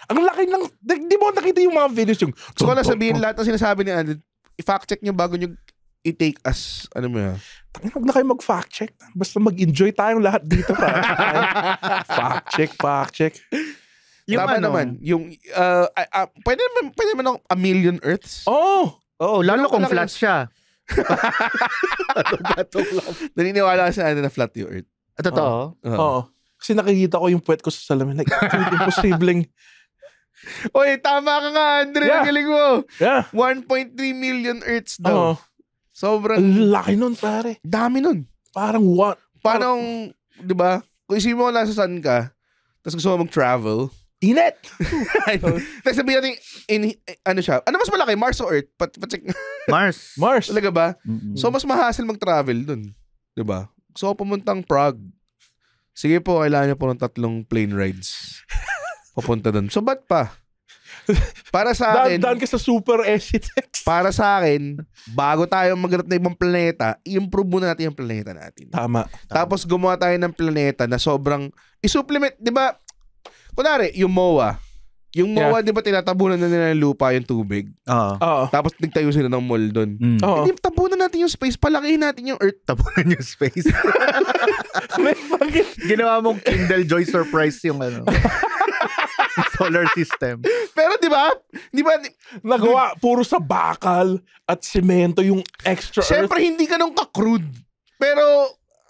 Ang laki ng, di mo nakita yung mga videos yung... Gusto ko lang sabihin lahat ng sinasabi ni Andrew, i-fact check nyo bago nyo i-take as, ano mo yan? Tangin, huwag na kayo mag-fact check. Basta mag-enjoy tayong lahat dito pa. fact check, fact check. Yung Tama ano, naman, yung, uh, uh, uh, pwede naman, pwede naman a million earths. Oh! oh, lalo, lalo kung flat siya. Naniniwala sa ano na flat yung earth. Ah, totoo? Oo. Kasi nakikita ko yung puwet ko sa salamin. Like, imposibleng Oy, tama ka nga, Andre. Yeah. Galing mo. Yeah. 1.3 million Earths daw. Uh-huh. Sobrang... Laki nun, pare. Dami nun. Parang what? Parang, di ba? Kung isipin mo nasa sun ka, tapos gusto mo mag-travel. Init! tapos sabihin natin, in, ano siya? Ano mas malaki? Mars o Earth? Pat, patsik. Mars. Mars. Talaga ba? Mm-hmm. So, mas mahasil mag-travel dun. Di ba? So, pumuntang Prague. Sige po, kailangan niya po ng tatlong plane rides. Papunta doon. So, ba't pa? Para sa akin... Daan, daan ka sa super SCTX. para sa akin, bago tayo maghanap ng ibang planeta, i-improve muna natin yung planeta natin. Tama. Tapos gumawa tayo ng planeta na sobrang... I-supplement, di ba? Kunwari, yung MOA. Yung MOA, di ba tinatabunan na nila ng lupa yung tubig? Oo. Ah. Oo. Tapos nagtayo sila ng mall doon. Mm. Oo. Hindi, tabunan natin yung space. Palakihin natin yung Earth. Tabunan yung space. May fucking... Ginawa mong Kindle Joy Surprise yung ano. solar system. Pero di ba? Di ba? Nagawa puro sa bakal at semento yung extra Siyempre, earth. hindi ganun ka-crude. Pero,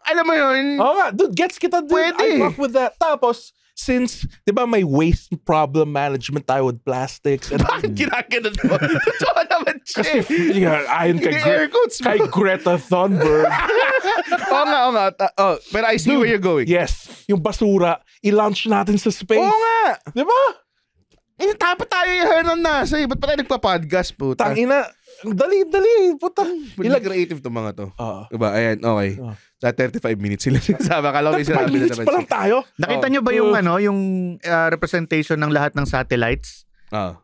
alam mo yun? Oo nga, dude, gets kita, dude. Pwede. I fuck with that. Tapos, since, di ba, may waste problem management tayo with plastics. And, Bakit ginaganon mo? Totoo naman, Che. Kasi, yeah, ayon kay, Gre- kay Greta Thunberg. oo nga, oo nga. oh, but I see Dude, where you're going. Yes. Yung basura, i-launch natin sa space. Oo nga. Di ba? Eh, tayo i-hear ng NASA eh. Ba't pa tayo nagpa-podcast po? Tangina, dali, dali. Putang. Ilang creative to mga to. Oo. Ah. Diba? Ayan, okay. Oo. Ah. Sa 35 minutes sila nagsabi. Akala ko may 35 sinabi na pa lang tayo? Nakita ah. nyo ba yung ano, yung ah, representation ng lahat ng satellites? Oo.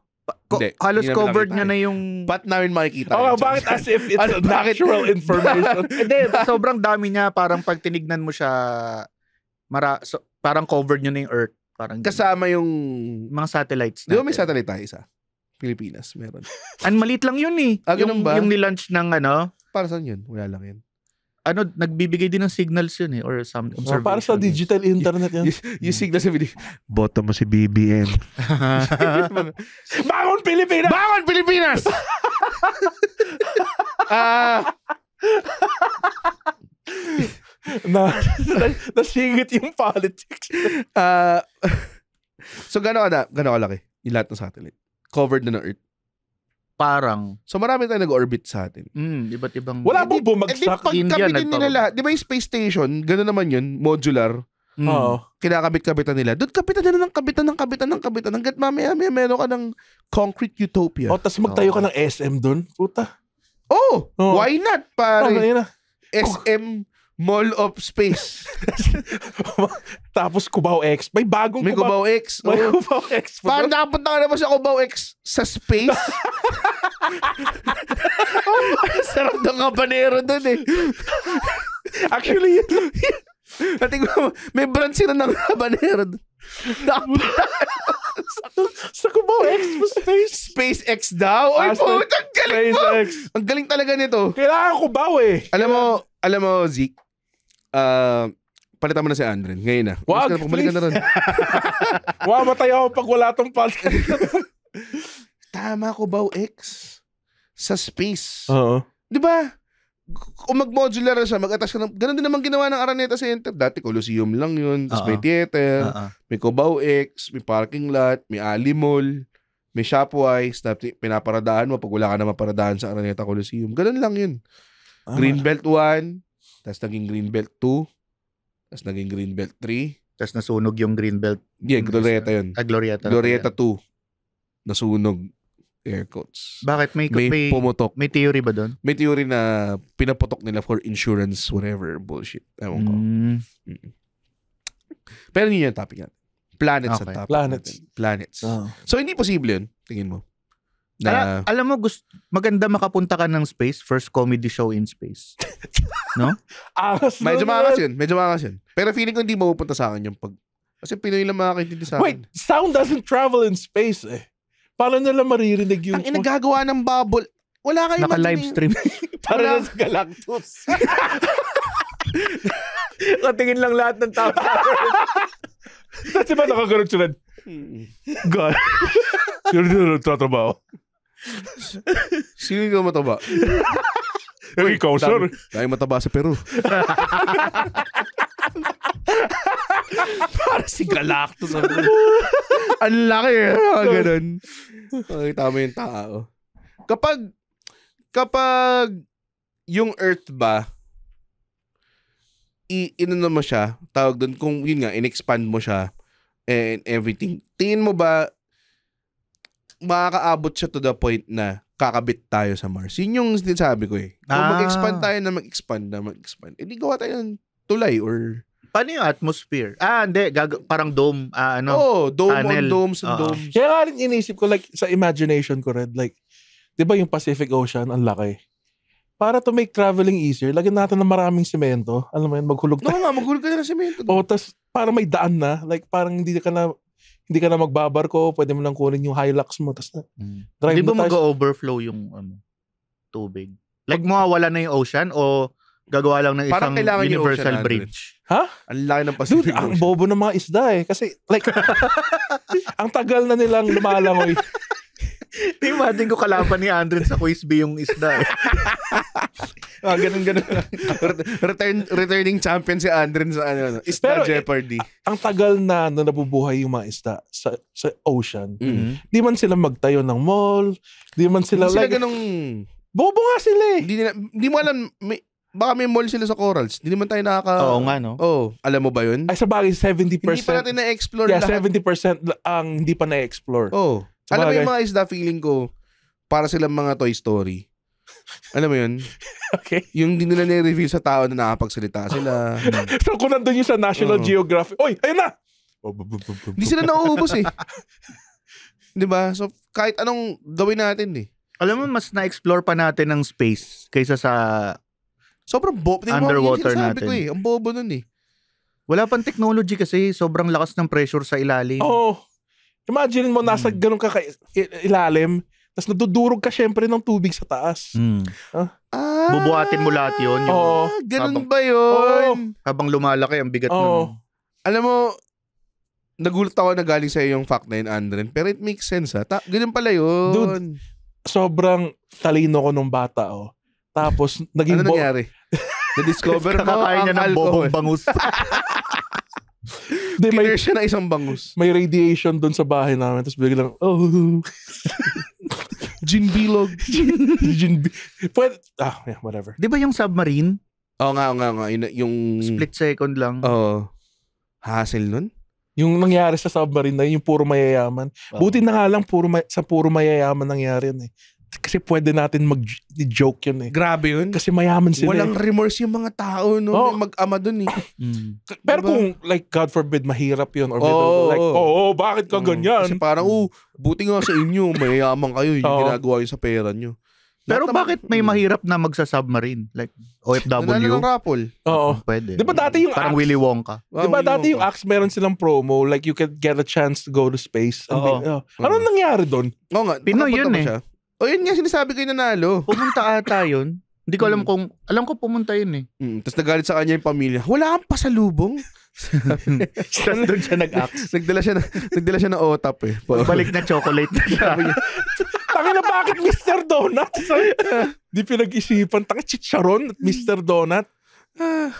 Ko- Hindi, halos covered nakita na eh. yung Ba't namin makikita? Oo, bakit as if it's Ano, natural information? Hindi, sobrang dami niya. Parang pag tinignan mo siya, mara, so- parang covered nyo na yung Earth. Parang Kasama yung... mga satellites Di ba may satellite tayo isa? Pilipinas, meron. An malit lang yun eh. Ah, yung, ba? Yung nilunch ng ano. Para saan yun? Wala lang yun. Ano, nagbibigay din ng signals yun eh or some observation. Ah, para sa digital internet yun. yung, yung signal sa video, boto mo si BBM. Bangon Pilipinas! Bangon Pilipinas! Ah... uh, na, na nasingit yung politics. uh, so, gano'n na, gano'n kalaki yung lahat ng satellite covered na ng Earth. Parang. So marami tayong nag-orbit sa atin. Mm, iba't ibang... Wala pong bumagsak. Eh, di, pagkabitin nila lahat. Di ba yung space station, gano'n naman yun, modular. Mm. Oo. Kinakabit-kabitan nila. Doon kabitan nila ng kabitan ng kabitan ng kabitan hanggat mamaya may meron ka ng concrete utopia. Oh, tapos magtayo oh. ka ng SM doon. Puta. Oh, oh, why not, pare? Oh, SM Mall of Space. Tapos Cubao X. May bagong May Cubao, Cubao X. May oh. Cubao X. Parang nakapunta ka naman sa Cubao X sa space. Sarap ng habanero dun eh. Actually, yun Nating ko, may brand sila ng habanero dun. sa, sa X mo space. X daw. Ay, ah, po, ang galing SpaceX. mo. Ang galing talaga nito. Kailangan Cubao eh. Alam mo, alam mo, Zeke, uh, palitan mo na si Andren. Ngayon na. Wag, ka, please. na ron. Mamatay ako pag wala tong podcast. Tama ko ba, X? Sa space. Oo. Di ba? Kung mag-modular na siya, mag-attach ka ng... Ganun din naman ginawa ng Araneta Center. Dati Coliseum lang yun. Tapos may theater. Uh-oh. May Cubao X. May parking lot. May Ali Mall. May Shopwise. Na pinaparadaan mo pag wala ka na maparadaan sa Araneta Coliseum. Ganun lang yun. Ah. Greenbelt 1. Tapos naging Greenbelt 2. Tapos naging Greenbelt 3. Tapos nasunog yung Greenbelt. Yeah, Glorieta yun. Ah, Glorieta. Glorieta 2. Nasunog. Air quotes. Bakit? May, may, may pumutok. May theory ba doon? May theory na pinaputok nila for insurance, whatever, bullshit. Ewan ko. Mm. Mm. Pero yun yung topic natin. Planets okay. ang topic Planets. Planets. Oh. So, hindi posible yun. Tingin mo. Na, Kaya, alam mo, gusto, maganda makapunta ka ng space, first comedy show in space. no? Angas Medyo maangas yun. Medyo maangas yun. Pero feeling ko hindi mapupunta sa akin yung pag... Kasi Pinoy lang makakaintindi sa akin. Wait, sound doesn't travel in space eh. Para nila maririnig yung... Ang inagagawa ng bubble. Wala kayong Naka-live stream. Para na sa Galactus. Katingin lang lahat ng tao. Tapos iba nakaganon sila. God. Sino na nagtatrabaho? Sino yung mataba? Yung ikaw, sir. Dahil mataba sa Peru. Para si Galacto Galactus. Ang laki. Eh. Mga ganun. Makikita mo yung tao. Kapag, kapag yung Earth ba, i inano mo siya, tawag doon, kung yun nga, in-expand mo siya, and everything. Tingin mo ba makakaabot siya to the point na kakabit tayo sa Mars. Yun yung sinasabi ko eh. Kung ah. mag-expand tayo na mag-expand na mag-expand, hindi eh, gawa tayo ng tulay or... Paano yung atmosphere? Ah, hindi. Gag- parang dome. Ah, ano? Oo, oh, dome tunnel. on domes and uh-huh. domes. Kaya nga rin inisip ko, like, sa imagination ko rin, like, di ba yung Pacific Ocean, ang laki. Para to make traveling easier, lagyan natin ng maraming semento. Alam mo yun, maghulog tayo. Oo no, nga, maghulog ka na ng semento. Oo, oh, tas para may daan na. Like, parang hindi ka na hindi ka na magbabar ko, pwede mo lang kunin yung Hilux mo. Tapos na, mm. drive Di ba mag-overflow yung ano, tubig? Like mawawala na yung ocean o gagawa lang ng isang kailangan universal bridge? Ha? Ang laki ng Pacific Dude, Ocean. ang bobo ng mga isda eh. Kasi like, ang tagal na nilang lumalangoy. Imagine ko kalaban ni Andren sa quiz B yung isda. Eh. ah, ganun ganun. Return, returning champion si Andren sa ano, no? Isda Pero, eh, Jeopardy. Eh, ang tagal na, na nabubuhay yung mga isda sa, sa ocean. Mm-hmm. Di man sila magtayo ng mall, di man sila di like, sila ganung Bobo nga sila eh. Di, nila, di mo alam, may, baka may mall sila sa corals. Hindi naman tayo nakaka... Oo nga, no? Oo. Oh, alam mo ba yun? Ay, sa bagay, 70%. Hindi pa natin na-explore yeah, lahat. 70% ang hindi pa na-explore. Oo. Oh. Alam mo yung mga isda feeling ko, para silang mga Toy Story. Alam mo yun? okay. Yung hindi nila ni-reveal sa tao na nakapagsalita sila. so kung nandun yung sa National uh-huh. Geographic, Oy, ayun na! Hindi sila nauubos eh. Di ba? So kahit anong gawin natin eh. Alam mo, mas na-explore pa natin ang space kaysa sa Sobrang bobo. Underwater mo, natin. Ko eh. Ang bobo nun eh. Wala pang technology kasi. Sobrang lakas ng pressure sa ilalim. Oo. Oh. Imagine mo, nasa mm. ganun ka, ka ilalim, tapos nadudurog ka syempre ng tubig sa taas. Mm. Huh? Ah. ah, Bubuhatin mo lahat yun. Yung, oh, ganun habang, ba yun? Oh. Habang lumalaki ang bigat oh. nun. Alam mo, nagulat ako na galing sa'yo yung fact na yun, Andren. Pero it makes sense, ha? Ah. Ta- ganun pala yun. Dude, sobrang talino ko nung bata, oh. Tapos, naging... Ano nangyari? Na-discover mo ang alcohol. niya ng bobong bangus. Hindi, may, Pinare siya na isang bangus. may radiation doon sa bahay namin. Tapos biglang, oh. Gin bilog. Gin, pwede, ah, yeah, whatever. Di ba yung submarine? Oo nga, nga, nga. Yun- Yung, Split second lang. oo. hassle nun? Yung nangyari sa submarine na yun, yung puro mayayaman. Buti na nga lang puro may, sa puro mayayaman nangyari yun eh kasi pwede natin mag-joke yun eh. Grabe yun. Kasi mayaman sila. Walang eh. remorse yung mga tao, no? Oh. Mag-ama dun eh. mm. Pero diba? kung, like, God forbid, mahirap yun. Or oh, middle, like, oh, oh, bakit ka mm. ganyan? Kasi parang, oh, buti nga sa inyo, mayayaman kayo. Yung oh. ginagawa yun sa pera nyo. Pero Lahat bakit may mm. mahirap na magsa-submarine? Like OFW? Nanalo ng raffle. Oo. Ah, pwede. Di ba dati yung Parang Axe, Willy Wonka. Ah, di ba dati yung Axe meron silang promo like you can get a chance to go to space. Oo. Ano uh, nangyari doon? Oo nga. Pinoy yun eh. Siya? O yun nga, sinasabi ko yung nanalo. Pumunta ata yun. Hindi ko alam hmm. kung, alam ko pumunta yun eh. Mm, Tapos nagalit sa kanya yung pamilya. Wala kang pasalubong. Tapos doon siya nag-axe. Nagdala siya, na, nagdala siya ng otap eh. Balik na chocolate na bakit Mr. Donut? Di pinag-isipan. Tangina chicharon at Mr. Donut. Ah.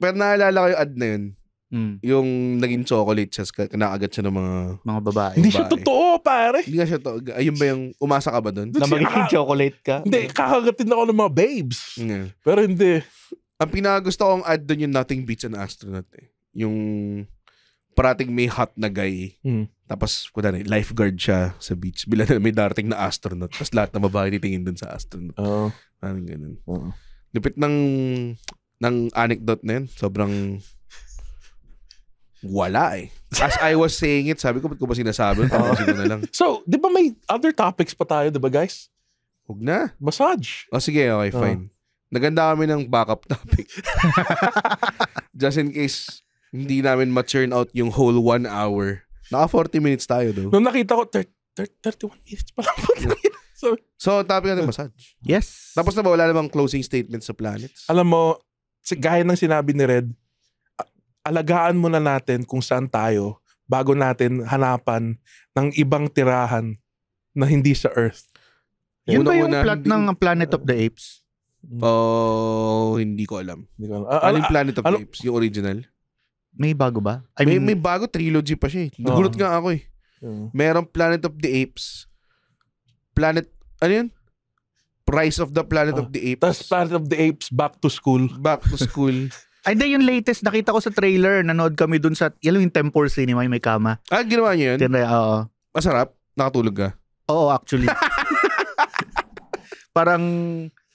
Pero naalala ko yung ad na yun. Mm. Yung naging chocolate siya, kinakagat siya ng mga... Mga babae. Hindi siya totoo, pare. Hindi siya totoo. Ayun ba yung umasa ka ba doon? Na magiging chocolate ka? Hindi, kakagatin ako ng mga babes. Yeah. Pero hindi. Ang pinagusto kong add doon yung Nothing Beats an Astronaut eh. Yung parating may hot na guy. Mm. Tapos, kuna na, lifeguard siya sa beach. Bila na may darating na astronaut. Tapos lahat ng babae titingin doon sa astronaut. Oo. Oh. Parang ganun. Oo. Lupit ng ng anecdote na yun. Sobrang wala eh. As I was saying it, sabi ko, ba't ko ba sinasabi? Tapusin ko na lang. So, di ba may other topics pa tayo, di ba guys? Huwag na. Massage. O oh, sige, okay, ah. fine. Uh. Naganda kami ng backup topic. Just in case hindi namin ma-churn out yung whole one hour. Naka 40 minutes tayo though. Nung nakita ko, 30, 31 minutes pa lang so, so, topic natin, massage. Yes. Tapos na ba, wala namang closing statement sa planets? Alam mo, gaya ng sinabi ni Red, alagaan muna natin kung saan tayo bago natin hanapan ng ibang tirahan na hindi sa Earth. Yun ba yung plot ng Planet of the Apes? Hmm. Oh, hindi ko alam. Hindi ko alam. Uh, ano Planet of the ano- Apes? Yung original? May bago ba? I mean, may, may bago trilogy pa siya eh. Nagulat nga ako eh. Uh, Merong Planet of the Apes. Planet, ano yun? Rise of the Planet uh, of the Apes. Tapos Planet of the Apes, Back to School. Back to School. Ay, hindi, yung latest, nakita ko sa trailer, nanood kami dun sa, yun yung Temple Cinema, yung may kama. Ah, ginawa niyo yun? Tinry, oo. Masarap? Nakatulog ka? Oo, actually. Parang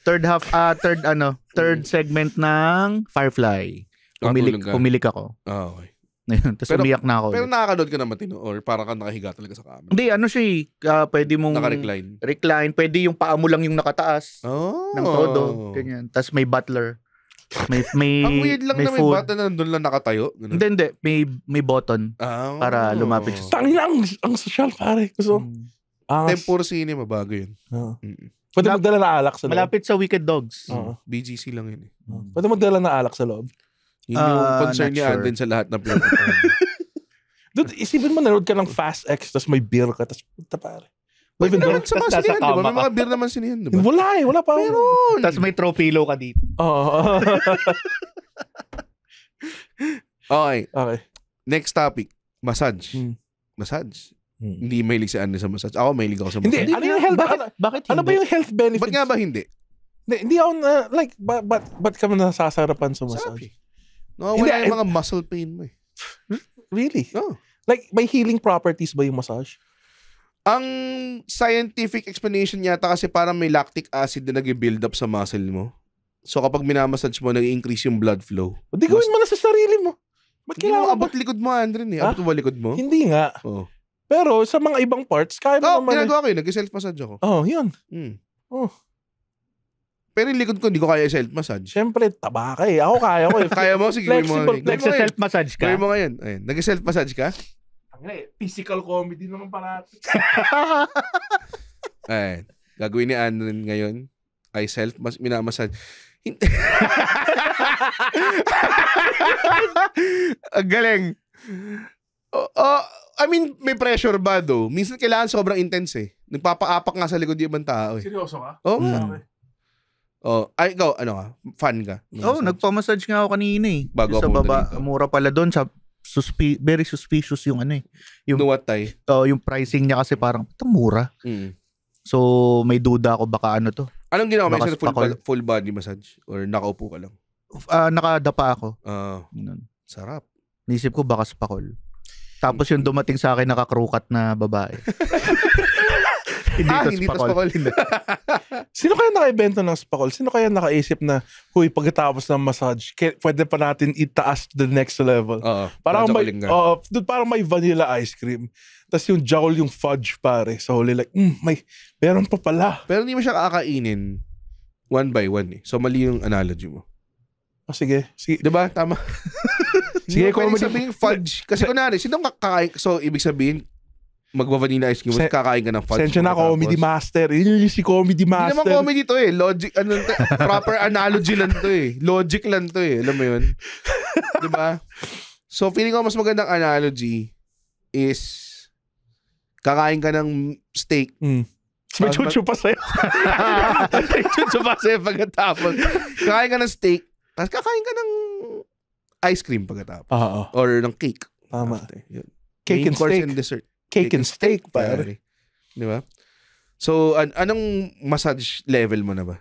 third half, ah, third ano, third hmm. segment ng Firefly. Pumilik, ka? pumilik ako. Ah, okay. Ayun, tapos umiyak na ako. Pero nakakanood ka naman matino or parang ka nakahiga talaga sa kama. hindi, ano siya eh, ah, pwede mong Naka-recline. recline, pwede yung paa mo lang yung nakataas Oh. ng todo, ganyan. Tapos may butler. May may Ang weird lang may na may food. bata na nandun lang nakatayo. Ganun. Hindi, hindi. May, may button Ah, para lumapit Tangin Tangina, ang, social, pare. Gusto. Mm. Angas. Tempura cinema, bago yun. Oo. Ah. mm Pwede Malap- magdala na alak sa loob. Malapit sa Wicked Dogs. Oo. Ah. BGC lang yun eh. Oo. Ah. Pwede magdala na alak sa loob. Yun yung Ah, concern niya ni sure. Alden sa lahat ng plano. Dude, isipin mo, nanood ka ng Fast X, tapos may beer ka, tapos puta pare. May Live and naman sa mga sinihan, di ba? May mga beer naman sinihan, di ba? Wala eh, wala pa. Meron. Tapos may trophy ka dito. Oo. okay. Okay. Next topic, massage. Hmm. Massage. Hmm. Hindi mahilig si Anne sa massage. Ako mahilig ako sa massage. Hindi, ano yung health? Bakit, ano- bakit hindi? Ano ba yung health benefits? Ba't nga ba hindi? Hindi, hindi ako na, like, ba, ba, ba't ka nasasarapan sa massage? Sabi. No, wala yung mga muscle pain mo eh. Really? No. Oh. Like, may healing properties ba yung massage? Ang scientific explanation yata kasi parang may lactic acid na nag-build up sa muscle mo. So kapag minamassage mo, nag-increase yung blood flow. O gawin mo na sa sarili mo. Ba't Hindi mo abot likod mo, Andrin eh. Abot mo likod mo? Hindi nga. Oo. Oh. Pero sa mga ibang parts, kaya mo Oo, naman. Eh. ginagawa ko yun. Nag-self-massage ako. oh, yun. Hmm. Oh, Pero yung likod ko, hindi ko kaya self-massage. Siyempre, taba ka eh. Ako kaya ko eh. Kaya mo? Sige, gawin mo. Flexible, nga. self massage ka? Gawin mo ngayon. Ayun. Nag-self-massage ka? Ang eh, physical comedy naman para. eh, gagawin ni Anon ngayon. I self mas minamasal. Ang galing. Oh, oh, I mean, may pressure ba do? Minsan kailangan sobrang intense eh. Nagpapaapak nga sa likod yung ibang tao eh. Seryoso ka? Oo. Oh, mm. Oh, ay, ikaw, ano ka? Fan ka? Oo, oh, nagpa nga ako kanina eh. Bago sa baba, dito. mura pala doon. Sa, suspi- very suspicious yung ano eh. Yung, Nuwatay. Oo, uh, yung pricing niya kasi parang, ito mura. Mm. So, may duda ako baka ano to. Anong ginawa mo? Full, ba- full body massage? Or nakaupo ka lang? Uh, nakadapa ako. Uh, Sarap. Nisip ko baka spakol. Tapos yung dumating sa akin nakakrukat na babae. ah, hindi to spakol. Hindi. Sino kaya nakaibento ng spakol? Sino kaya nakaisip na, huy, pagkatapos ng massage, pwede pa natin itaas to the next level? Oo. Parang may, uh, dude, parang may vanilla ice cream. Tapos yung jowl, yung fudge pare. So huli like, mm, may, meron pa pala. Pero hindi mo siya kakainin one by one eh. So mali yung analogy mo. Oh, sige. sige. Diba? Tama. sige, hindi mo pwedeng sabihin fudge. Kasi kunwari, sinong kakain? So ibig sabihin, magva-vanilla ice cream, Sen- kakain ka ng fudge. Sensya na, comedy master. Yun yung si comedy master. Hindi naman comedy to eh. Logic, ano, to, proper analogy lang to eh. Logic lang to eh. Alam mo yun? di ba? So, feeling ko mas magandang analogy is kakain ka ng steak. Mm. May chuchu pa sa'yo. May chuchu pa sa'yo pagkatapos. Kakain ka ng steak, tapos kakain ka ng ice cream pagkatapos. Uh-oh. Ah, Or ng cake. Tama. After. Cake Main and steak. and dessert cake, cake and steak, steak pare. Di ba? So, an anong massage level mo na ba?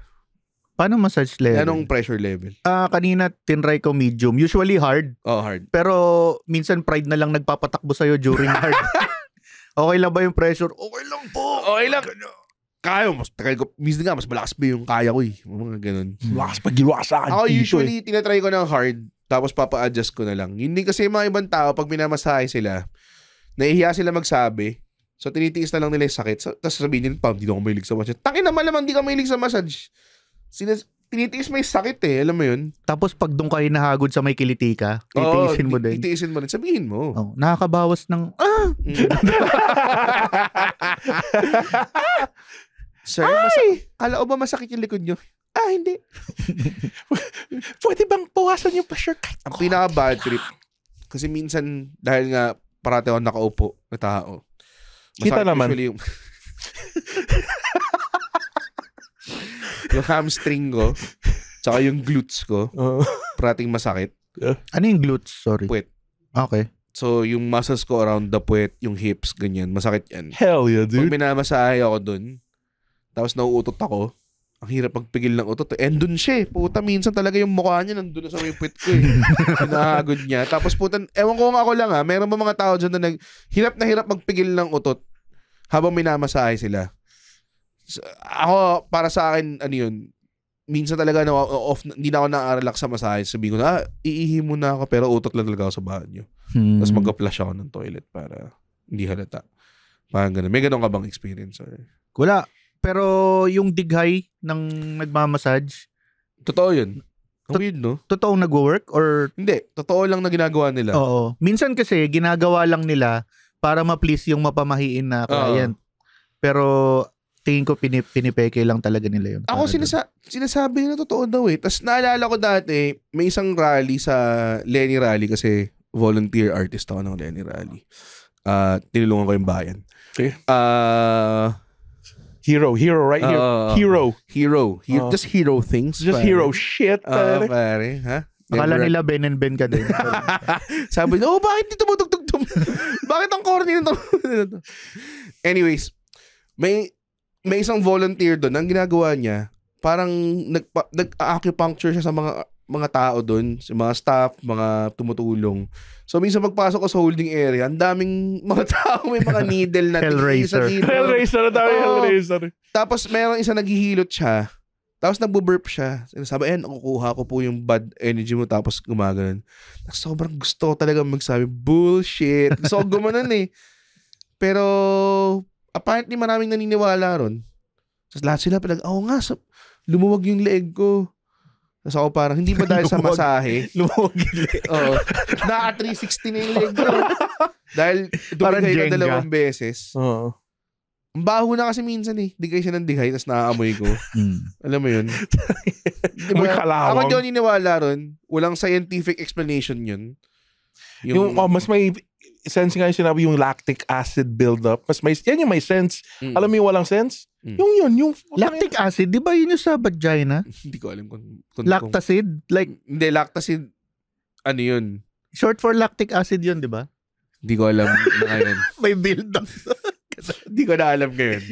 Paano massage level? Anong pressure level? Ah, uh, kanina tinry ko medium. Usually hard. Oh, hard. Pero minsan pride na lang nagpapatakbo sa'yo during hard. okay lang ba yung pressure? Okay lang po. Okay lang. Ganun kaya mas tagal ko, minsan nga, mas malakas pa yung kaya ko eh. Mga ganun. Hmm. Malakas pag giwasan. Ako usually, eh. tinatry ko ng hard, tapos papa-adjust ko na lang. Hindi kasi mga ibang tao, pag minamasahe sila, Nahihiya sila magsabi. So, tinitiis na lang nila yung sakit. So, tapos sabihin nila, Pam, di na ako mahilig sa massage. Tangin na malamang di ka mahilig sa massage. Sinas tinitiis mo yung sakit eh. Alam mo yun? Tapos pag doon kayo nahagod sa may kiliti ka, titiisin mo din. Titiisin mo din. Sabihin mo. Oh, nakakabawas ng, ah! Mm. Sir, masa- kala ko ba masakit yung likod nyo? Ah, hindi. Pwede bang bawasan yung pressure? Kahit Ang pinaka-bad trip. Kasi minsan, dahil nga parati ako nakaupo na tao. Masakit Kita naman. Yung, yung hamstring ko, tsaka yung glutes ko, uh, parating masakit. Yeah. Ano yung glutes? Sorry. Puwet. Okay. So, yung muscles ko around the puwet, yung hips, ganyan, masakit yan. Hell yeah, dude. Pag minamasahe ako dun, tapos nauutot ako, ang hirap pagpigil ng utot. Eh. And dun siya eh. Puta, minsan talaga yung mukha niya nandun na sa may puwit ko eh. Sinahagod niya. Tapos puta, ewan ko kung ako lang ha, ah, meron ba mga tao dyan na nag, hirap na hirap magpigil ng utot habang minamasahe sila. So, ako, para sa akin, ano yun, minsan talaga na off, hindi na ako naarelak sa masahe. Sabihin ko na, ah, iihi mo na ako pero utot lang talaga ako sa bahan nyo. Hmm. Tapos magka-flush ako ng toilet para hindi halata. Parang ganun. May ganun ka bang experience? Or... Wala. Pero yung dighay ng nagmamassage, Totoo yun. Ang To- weird, no? totoo nag-work or Hindi. Totoo lang na ginagawa nila. oo. Minsan kasi ginagawa lang nila para ma-please yung mapamahiin na client. Pero tingin ko pinip, pinipeke lang talaga nila yun. Ako Parang sinasa- sinasabi na totoo daw eh. Tapos naalala ko dati, may isang rally sa Lenny Rally kasi volunteer artist ako ng Lenny Rally. Ah, tinulungan ko yung bayan. Okay. Ah, Hero, hero, right here. Oo. hero. Hero. He- Oo. Oh. Just hero things. Just pare. hero shit. Oo, pare. pare. Ha? Akala Never- nila Ben and Ben ka din. Sabi niya, oh, bakit dito tumutugtog tum? bakit ang corny nito? Anyways, may may isang volunteer doon, ang ginagawa niya, parang nagpa, nag-acupuncture siya sa mga mga tao doon, si mga staff, mga tumutulong. So minsan magpasok ko sa holding area, ang daming mga tao, may mga needle na Hellraiser. Dito. Hellraiser, ang daming Hellraiser. Tapos merong isa naghihilot siya. Tapos nagbo-burp siya. Sabi, ayan, kukuha ko po yung bad energy mo tapos gumaganon. Sobrang gusto ko talaga magsabi, bullshit. Gusto ko gumanon eh. Pero apparently maraming naniniwala ron. Tapos lahat sila palag, oh, nga, so, lumuwag yung leeg ko. Tapos ako parang, hindi ba dahil sa Lumuwag- masahe? Lumuwag Oo. Naka 360 na yung leg ko. dahil Parang dumigay na Jenga. dalawang beses. Oo. Ang baho na kasi minsan eh. Digay siya ng digay, tapos naaamoy ko. Hmm. Alam mo yun? Di May ba? kalawang. Ako Johnny Niwala ron, walang scientific explanation yun. Yung, oh, mas may sense nga yung sinabi yung lactic acid buildup. Mas may, yan yung may sense. Mm. Alam mo yung walang sense? Mm. Yung yun, yung... Lactic yun. acid, di ba yun yung sa vagina? Hindi ko alam kung... kung lactacid? like... Hindi, lactacid, ano yun? Short for lactic acid yun, di ba? Hindi ko alam na May build-up. Hindi ko na alam ngayon.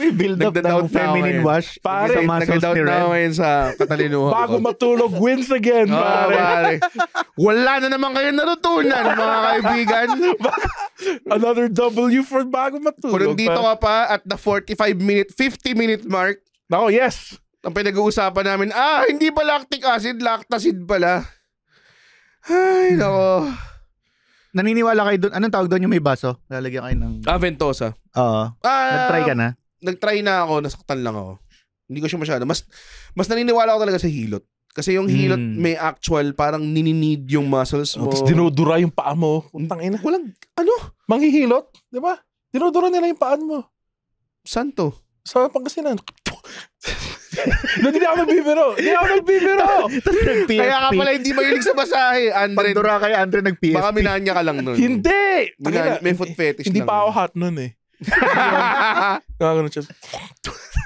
May build up ng feminine wash pare, sa muscles ni Ren. na ngayon sa katalinuhan ko. Bago matulog, wins again, oh, pare. pare. Wala na naman kayo natutunan, mga kaibigan. Another W for bago matulog. Kung dito ka pa at the 45 minute, 50 minute mark. Oh, yes. Ang pinag-uusapan namin, ah, hindi pa lactic acid, lactacid pala. Ay, nako naniniwala kayo doon, anong tawag doon yung may baso? Lalagyan kayo ng... Ah, ventosa. Oo. Ah, Nag-try ka na? Nag-try na ako, nasaktan lang ako. Hindi ko siya masyado. Mas, mas naniniwala ako talaga sa hilot. Kasi yung hilot hmm. may actual, parang nininid yung muscles oh, mo. Tapos dinudura yung paa mo. Untang ina. Walang, ano? Manghihilot, di ba? Dinudura nila yung paan mo. Santo. Sa Pangasinan. no, hindi ako nagbibiro. Hindi ako nagbibiro. Kaya ka pala hindi mahilig sa basahe, Andre. Pandura kay Andre nag-PSP. Baka minanya ka lang nun. hindi! Minanya, may foot fetish hindi lang. Hindi pa ako hot nun eh. Nakakanon siya.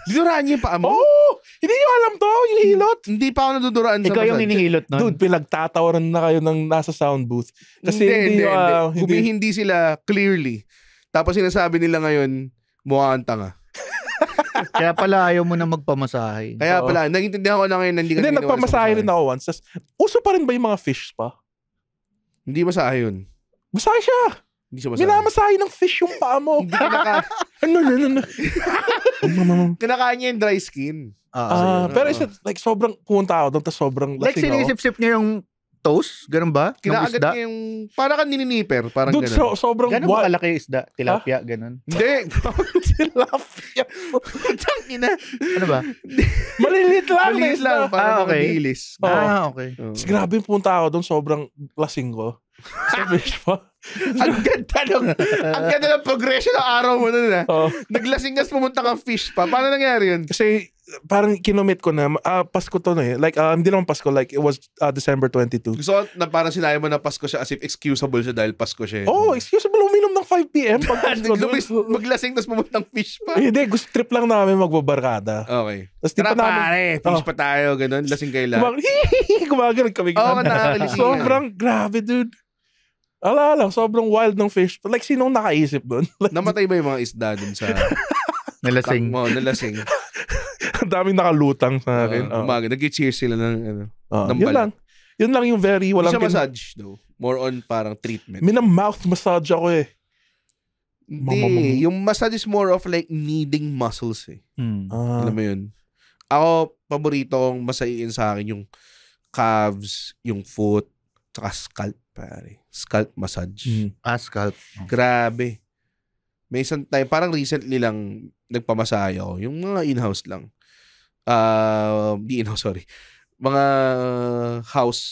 Duduraan niya pa mo? Oo! Oh, hindi niyo alam to, yung hilot. Hindi pa ako naduduraan sa Ikaw yung hinihilot nun. Dude, pinagtatawaran na kayo ng nasa sound booth. Kasi hindi, hindi, hindi, uh, hindi. Humihindi sila clearly. Tapos sinasabi nila ngayon, mukha ang tanga. Kaya pala ayaw mo na magpamasahe. Kaya Oo. pala, naiintindihan ko lang ngayon na hindi ka Hindi, naniniwala sa nagpamasahe rin ako once. Tapos, uso pa rin ba yung mga fish pa? Hindi masahe yun. Masahe siya. Hindi siya masahe. Minamasahe ng fish yung paa mo. Hindi kinaka- ano, ano, ano, ano. Um, niya yung dry skin. Ah, Ah, pero is it, like, sobrang pumunta ako doon, tapos sobrang like, lasing ako. sinisip-sip niya yung toast? Ganun ba? Kinaagad niya yung, para kang nininiper, parang Dude, ganun. So, sobrang ganun ba kalaki yung isda? Tilapia, ah? ganun. Hindi. Tilapia. Putang ina. Ano ba? Maliliit lang. Maliliit lang. Parang ah, okay. nakadilis. Oh. Ah, okay. Oh. grabe yung punta ako doon, sobrang lasing ko. Sa fish pa. ang ganda ng, ang ganda ng progression ng araw mo noon ah. Oh. Naglasing ka pumunta kang fish pa. Paano nangyari yun? Kasi parang kinomit ko na, ah, Pasko to na eh. Like, uh, hindi naman Pasko, like, it was uh, December 22. So, ko na parang sinabi mo na Pasko siya as if excusable siya dahil Pasko siya. oh, excusable, uminom ng 5pm pag Pasko. Lumis, maglasing, tapos pumunta ng fish pa. Eh, Hindi, gusto trip lang namin magbabarkada. Okay. Tapos di Tara pa namin, pare, oh. fish pa tayo, ganun, lasing kayo lahat. kumag- kami. Oo, oh, nakakalimutan. sobrang grabe, dude. Ala lang, sobrang wild ng fish. Like, sinong nakaisip doon? Namatay ba yung mga isda dun sa Nalasing. mo, nalasing? daming nakalutang sa ah, akin. Uh, umaga, nag-cheer sila ng, ano, uh, ng yun lang. Yun lang yung very walang... Hindi siya massage though. More on parang treatment. Minamouth massage ako eh. Hindi. Yung massage is more of like kneading muscles eh. Hmm. Ah. Alam mo yun? Ako, paborito kong masaiin sa akin yung calves, yung foot, tsaka scalp pare. Scalp massage. Hmm. Ah, scalp. Oh. Grabe. May isang time, parang recently lang nagpamasahe ako. Yung mga in-house lang uh, di in sorry. Mga house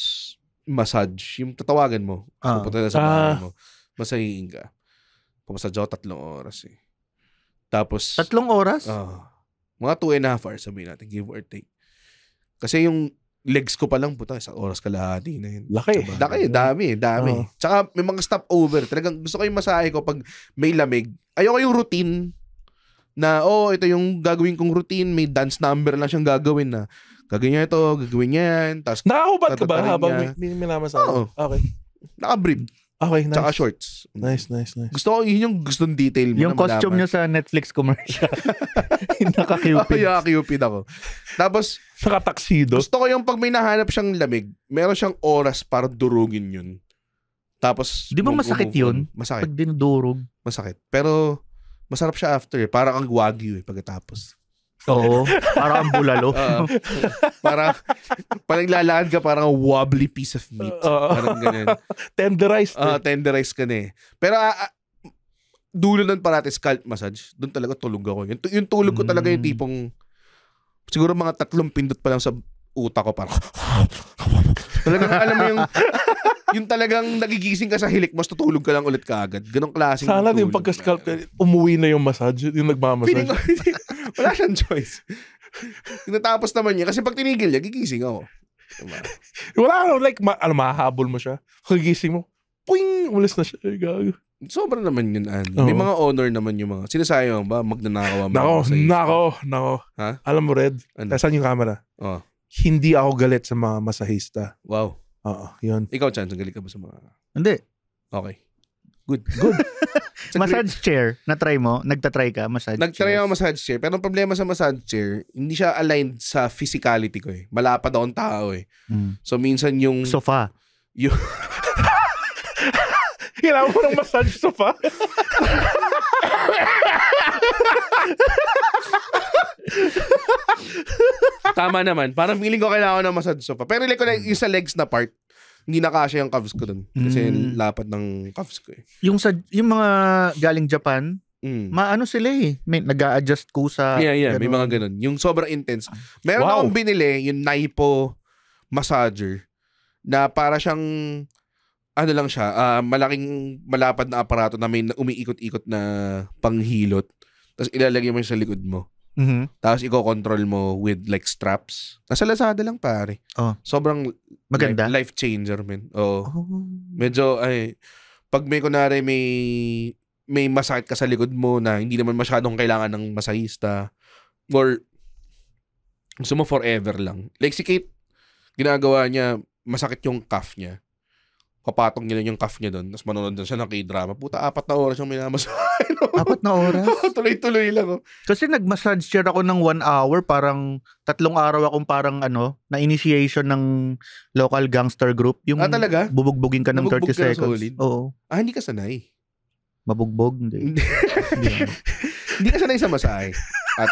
massage, yung tatawagan mo, ah. pupunta na sa bahay ah. mo, masahiin ka. Pumasadya ako tatlong oras eh. Tapos... Tatlong oras? Oo. Uh, mga two and a half hours, sabihin natin, give or take. Kasi yung legs ko pa lang, puta, isang oras kalahati na yun. Laki. Laki, dami, dami. Oh. Tsaka may mga stopover. Talagang gusto ko yung masahe ko pag may lamig. Ayoko yung routine na oh ito yung gagawin kong routine may dance number lang siyang gagawin na gagawin niya ito gagawin niya yan tapos nakahubad ka ba habang niya. may, may sa Oo. okay nakabrib okay nice tsaka shorts nice nice nice gusto ko yun yung gustong detail mo Yung na costume nyo sa Netflix commercial. Naka-cupid. kaya cupid ako tapos naka taksido gusto ko yung pag may nahanap siyang lamig meron siyang oras para durugin yun tapos Di ba masakit yun? masakit Pag dinudurog. masakit pero Masarap siya after. Eh. Para ang wagyu eh, pagkatapos. Oo. Para kang bulalo. Uh, para parang lalaan ka parang wobbly piece of meat. Uh, parang ganyan. tenderized. Uh, tenderized ka na eh. Pero uh, dulo nun parati scalp massage. Doon talaga tulog ako. Yung, yung tulog ko talaga yung mm. tipong siguro mga tatlong pindot pa lang sa utak ko parang talaga alam mo yung yung talagang nagigising ka sa hilik mas tutulog ka lang ulit kaagad. Ganong ng Sana yung pagka sculpt eh, umuwi na yung massage, yung nagmamassage. Piling, wala siyang choice. Natapos naman niya. Kasi pag tinigil niya, gigising ako. Diba? wala ka, like, ma ano, mahahabol mo siya. Kagising mo, puing, umalis na siya. Gago. Sobra naman yun, Andy. Uh-huh. May mga honor naman yung mga... Sinasayang ba? Magnanakaw ang nako, mga Nako, nako, Ha? Alam mo, Red, ano? nasan yung camera? Oh. Hindi ako galit sa mga masahista. Wow. Oo, yun. Ikaw, Chance, ang galing ka ba sa mga... Hindi. Okay. Good. Good. massage chair, na-try mo? Nagta-try ka, massage Nagtry chair? ako massage chair. Pero ang problema sa massage chair, hindi siya aligned sa physicality ko eh. Malapad akong tao eh. Mm. So minsan yung... Sofa. Yung... Kailangan ko ng massage sofa. Tama naman. Parang feeling ko kailangan na masad sofa. Pero like ko yung sa legs na part, hindi na kasya yung calves ko dun. Kasi mm. lapad ng calves ko eh. Yung, sa, yung mga galing Japan, Mm. Maano sila eh. May nag a adjust ko sa... Yeah, yeah. Ganun. May mga ganun. Yung sobrang intense. Meron wow. akong binili, yung Naipo massager, na para siyang, ano lang siya, uh, malaking malapad na aparato na may umiikot-ikot na panghilot. Tapos ilalagay mo sa likod mo. Mm-hmm. Tapos i-control mo with like straps. Nasa Lazada lang pare. Oh. Sobrang maganda. Life, life changer man. Oo. Oh. Medyo ay pag may kunari may may masakit ka sa likod mo na hindi naman masyadong kailangan ng masahista or gusto mo forever lang. Like si Kate, ginagawa niya, masakit yung calf niya papatong niya yung cuff niya doon, tapos manonood na siya ng k-drama. Puta, apat na oras yung minamasahe. Oh. No? Apat na oras? Tuloy-tuloy lang. Oh. Kasi nag-massage chair ako ng one hour, parang tatlong araw akong parang ano, na initiation ng local gangster group. Yung ah, talaga? Bubugbugin ka ng Mabugbog 30 seconds. Solid? Oo. Ah, hindi ka sanay. Mabugbog? Hindi. hindi, hindi ka sanay sa masahe. At,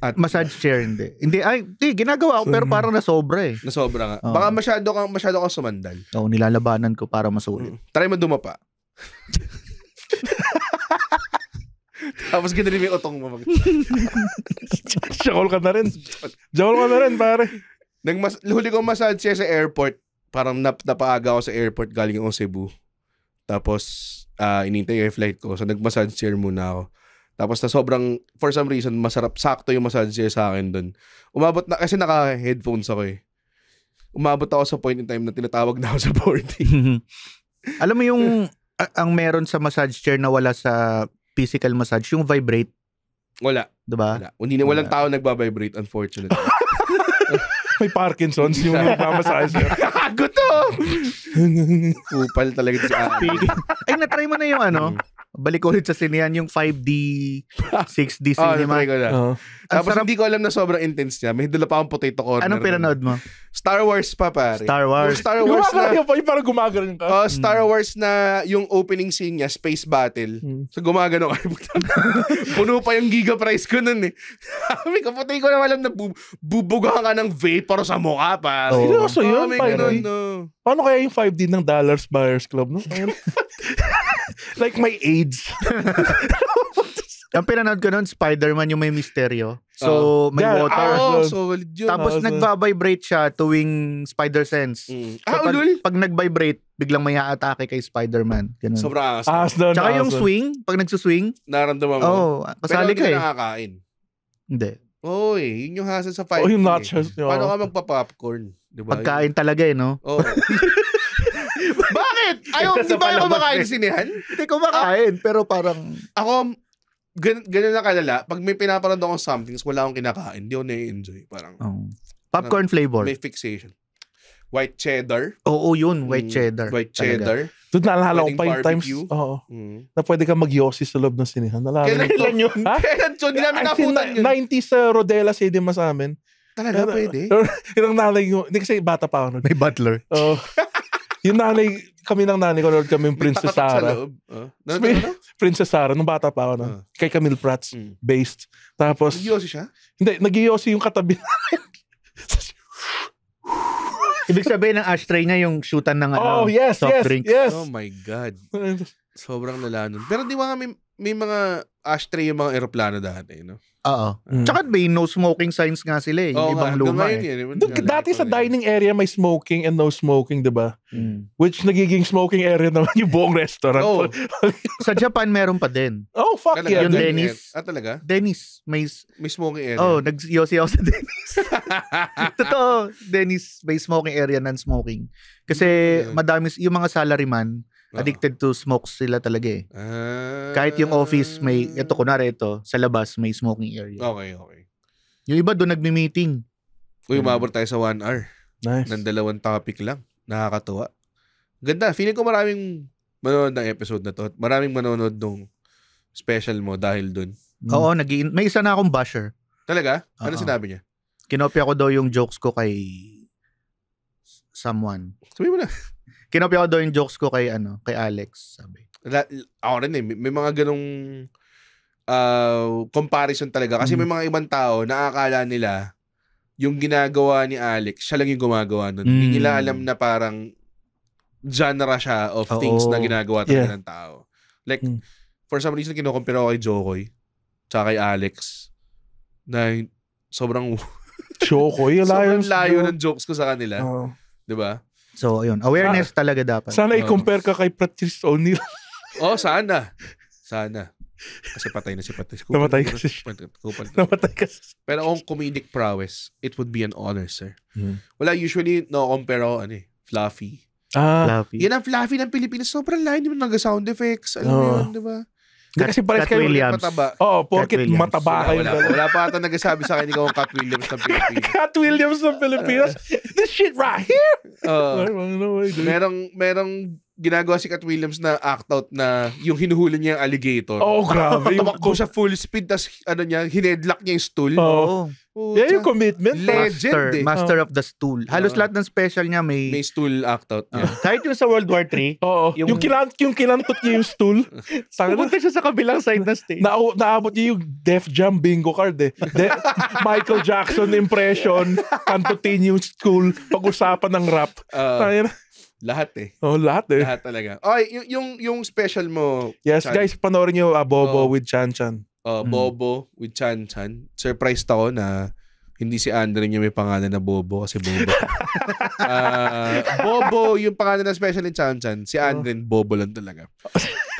at massage chair hindi. Hindi ay hindi ginagawa ko pero parang nasobra eh. Nasobra nga. Oo. Baka masyado kang masyado kang sumandal. Oo, nilalabanan ko para masulit. Mm. Try mo dumapa. Tapos ginali mo yung utong mo. Shakol ka na rin. Shakol ka na rin, pare. Nang mas, huli kong massage siya sa airport. Parang nap, napaaga ako sa airport galing ako Cebu. Tapos, ah inintay yung flight ko. So, nag-massage chair muna ako. Tapos na sobrang, for some reason, masarap, sakto yung massage chair sa akin doon. Umabot na, kasi naka-headphones ako eh. Umabot ako sa point in time na tinatawag na ako sa boarding. Alam mo yung, ang meron sa massage chair na wala sa physical massage, yung vibrate. Wala. Diba? Wala. Hindi na walang tao nagbabibrate, unfortunately. May Parkinson's yung nagmamassage. Gago to! Kupal talaga si Ay, natry mo na yung ano? Mm balik ulit sa sinehan yung 5D, 6D cinema. oh, ko na. Uh-huh. Tapos sarap, hindi ko alam na sobrang intense niya. May dala pa akong potato corner. Anong pinanood mo? Star Wars pa pare. Star Wars. Yung Star Wars na. Yung parang gumagano'n ka. Oh, hmm. Star mm. Wars na yung opening scene niya, Space Battle. Mm. So gumagano ka. Puno pa yung giga price ko nun eh. Sabi ko, puti ko na alam na bu- bubuga ka ng vapor sa mukha pa. Oh. so yun? Oh, may ganun, no. Paano kaya yung 5D ng Dollars Buyers Club, no? like my AIDS. Ang pinanood ko noon, Spider-Man yung may misteryo. So, uh, may yeah, water. Ah, oh, so, yun, Tapos, also. Ah, nagva-vibrate siya tuwing Spider-Sense. Mm. So, pag, ulul? pag nag-vibrate, biglang may aatake kay Spider-Man. Ganun. Sobra aas. Aas Tsaka aas yung swing, pag nagsuswing. Nararamdaman mo. Oo, oh, kasali ka eh. Pero hindi nakakain. Hindi. Oo yun yung hassle sa fight. Oh, yung nachos. Eh. Paano ka magpa-popcorn? Diba? Pagkain talaga eh, no? Oo. Oh. Ayaw, di ba ako kumakain eh. sinihan? Hindi makain, pero parang... Ako, gan, ganun na kalala. Pag may pinapanood akong something, wala akong kinakain, hindi ako na-enjoy. Parang... Oh. Popcorn parang, flavor. May fixation. White cheddar. Oo, oh, yun. White mm. cheddar. White cheddar. Talaga. Doon naalala ko pa yung times oh, mm. na pwede kang mag-yossi sa loob ng sinihan. Naalala Kailan ko. Kailan yun? Ha? Kailan yun? Hindi namin naputan yun. 90s sa uh, Rodela Sedima sa amin. Talaga, pwede. Yung nanay ko, hindi kasi bata pa ako nun. May butler. Oo. Uh, yung nanay, kami ng nanay ko, Lord, kami yung Princess Sara. sa Sarah. Ah, Princess Sara, nung bata pa ako, no? Ah. kay Camille Prats, Mm. based. Tapos, Yosi siya? hindi, nag yung katabi namin. Ibig sabihin ng ashtray niya yung shootan ng ano, oh, yes, soft yes, drinks. yes. Oh my God. Sobrang lala nun. Pero di ba nga may, may mga ashtray yung mga eroplano dati, no? Oo. Mm. Tsaka may no smoking signs nga sila eh. Yung Oo ibang nga, luma eh. Yun, yun, Dug- dati sa dining area may smoking and no smoking, di ba? Mm. Which nagiging smoking area naman yung buong restaurant. Oh, Sa Japan, meron pa din. oh fuck talaga, yeah. Yung Dennis. area. Ah, talaga? Dennis, may... May smoking area. Oh, nag yosi ako sa Dennis. Totoo, Dennis, may smoking area, non-smoking. Kasi Yeah. madami, yung mga salaryman, Uh-huh. Addicted to smokes sila talaga eh. Uh, Kahit yung office may, ito ah. kunwari ito, sa labas may smoking area. Okay, okay. Yung iba doon nagmi-meeting. Uy, mm. umabot tayo sa one hour. Nice. Nang dalawang topic lang. Nakakatuwa. Ganda. Feeling ko maraming manonood ng episode na to. Maraming manonood nung special mo dahil doon. Mm. Oo, nag may isa na akong basher. Talaga? Ano Uh-oh. sinabi niya? Kinopya ko daw yung jokes ko kay someone. Sabi mo na kinopya ko daw yung jokes ko kay ano, kay Alex, sabi. La, ako rin eh, may, may mga ganong uh, comparison talaga. Kasi mm. may mga ibang tao na akala nila yung ginagawa ni Alex, siya lang yung gumagawa nun. Mm. Hindi nila mm. alam na parang genre siya of Oo. things na ginagawa talaga yeah. ng tao. Like, mm. for some reason, kinukumpira ko kay Jokoy tsaka kay Alex na sobrang Chokoy, layo. sobrang layo ng jokes ko sa kanila. Oh. 'Di ba? So, ayun. Awareness Sa- talaga dapat. Sana i-compare ka kay Patrice O'Neal. oh, sana. Sana. Kasi patay na si Patrice Cooper. Namatay kasi siya. Namatay kasi. Pero ang comedic prowess, it would be an honor, sir. Hmm. Wala, usually, no-compare ako, ano eh, fluffy. Ah, Fluffy. Yan ang fluffy ng Pilipinas. Sobrang layo, hindi mo sound effects. Alam mo Oo. yun, di ba? Kat, kasi pares kayo eh, Williams. mataba. Oo, oh, porkit Cat mataba kayo. Wala, wala, wala pa ata nagsasabi sa akin ikaw ang Cat Williams ng Pilipinas. Cat Williams ng Pilipinas? This shit right here! Uh, merong, merong ginagawa si Cat Williams na act out na yung hinuhuli niya yung alligator. Oh, grabe. Tumakbo siya full speed tapos ano niya, hinedlock niya yung stool. Oh. oh. Yeah, yung commitment. Legend master, eh. Master of the stool. Halos uh, lahat ng special niya may... May stool act out. Yeah. Kahit yung sa World War 3. Oo. Yung, yung, kilant, yung kilantot niya yung stool. Pumunta siya sa kabilang side ng stage. Na, naabot niya yung Def Jam bingo card eh. De- Michael Jackson impression. Kantotin yung stool. Pag-usapan ng rap. Uh, lahat eh. Oh, lahat eh. Lahat talaga. Ay, y- yung yung special mo. Yes, Chan. guys, panoorin niyo uh, Bobo oh. with Chan Chan. Uh, mm. Bobo with Chan Chan. Surprised ako na hindi si Andre niya may pangalan na Bobo kasi Bobo. uh, Bobo yung pangalan na special ni Chan Chan. Si oh. Andre oh. Bobo lang talaga.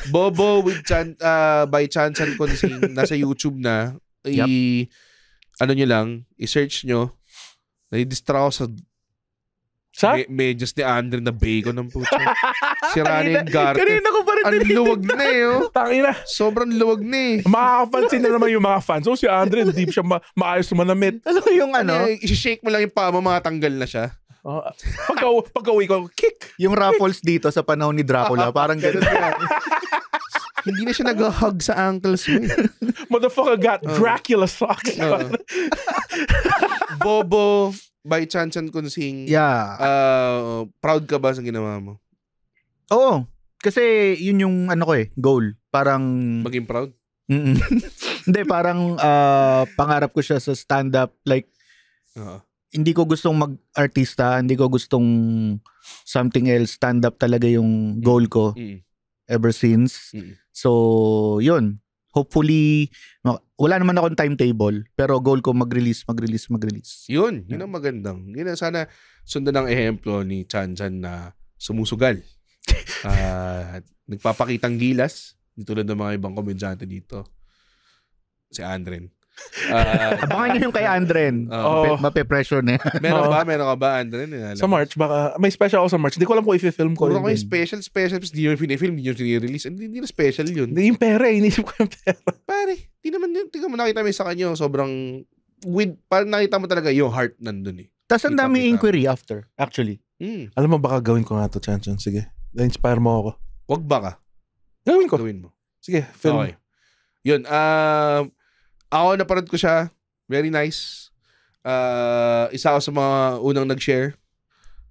Bobo with Chan uh, by Chan Chan Consing nasa YouTube na. Yep. I ano niyo lang, i-search nyo. Nadidistract ako sa sa? May, medyas ni Andre na bacon ng puto. Sira na yung garter. Kanina ko pa rin Ang luwag na eh. Oh. Tangina. Sobrang luwag na eh. Makakapansin na naman yung mga fans. So oh, si Andre, hindi siya ma- maayos manamit. Alam mo yung ano? Eh, ano? isi-shake mo lang yung pama, matanggal na siya. Oh, pag, pag uwi ko, kick! Yung raffles dito sa panahon ni Dracula, parang ganun. Hindi na siya nag-hug sa ankles mo. Motherfucker got oh. Dracula socks. Oh. Bobo by chance and kunsing, yeah. uh, proud ka ba sa ginawa mo? Oo. Kasi yun yung ano ko eh, goal. Parang... Maging proud? hindi, parang uh, pangarap ko siya sa stand-up. Like, uh-huh. hindi ko gustong mag-artista. Hindi ko gustong something else. Stand-up talaga yung goal ko mm-hmm. ever since. Mm-hmm. So, yun. Hopefully, wala naman akong timetable, pero goal ko mag-release, mag-release, mag-release. Yun, yun ang magandang. Yun ang sana sundan ang ehemplo ni Chan Chan na sumusugal. uh, nagpapakitang gilas, tulad ng mga ibang komedyante dito. Si Andren. Uh, Abangan nyo yung kay Andren. Uh, oh. Mape-pressure na yan. Meron oh. ba? Meron ka ba, Andren? Inalam. Sa March, baka. May special ako sa March. Hindi ko alam kung i-film ko. Kung may eh. special, special. Tapos di nyo pinifilm, di nyo sinirelease. Hindi, hindi na special yun. Hindi yung pera. Eh. Inisip ko yung pera. Pare, di naman yun. Tingnan mo nakita mo sa kanya. Sobrang with, parang nakita mo talaga yung heart nandun eh. Tapos ang daming inquiry after, actually. Mm. Alam mo, baka gawin ko nga to, Chanson. Sige. Na-inspire mo ako. Wag baka. Gawin ko. Gawin mo. Sige, film. Okay. Yun, ah... Uh, ako, naparad ko siya. Very nice. Uh, isa ako sa mga unang nag-share.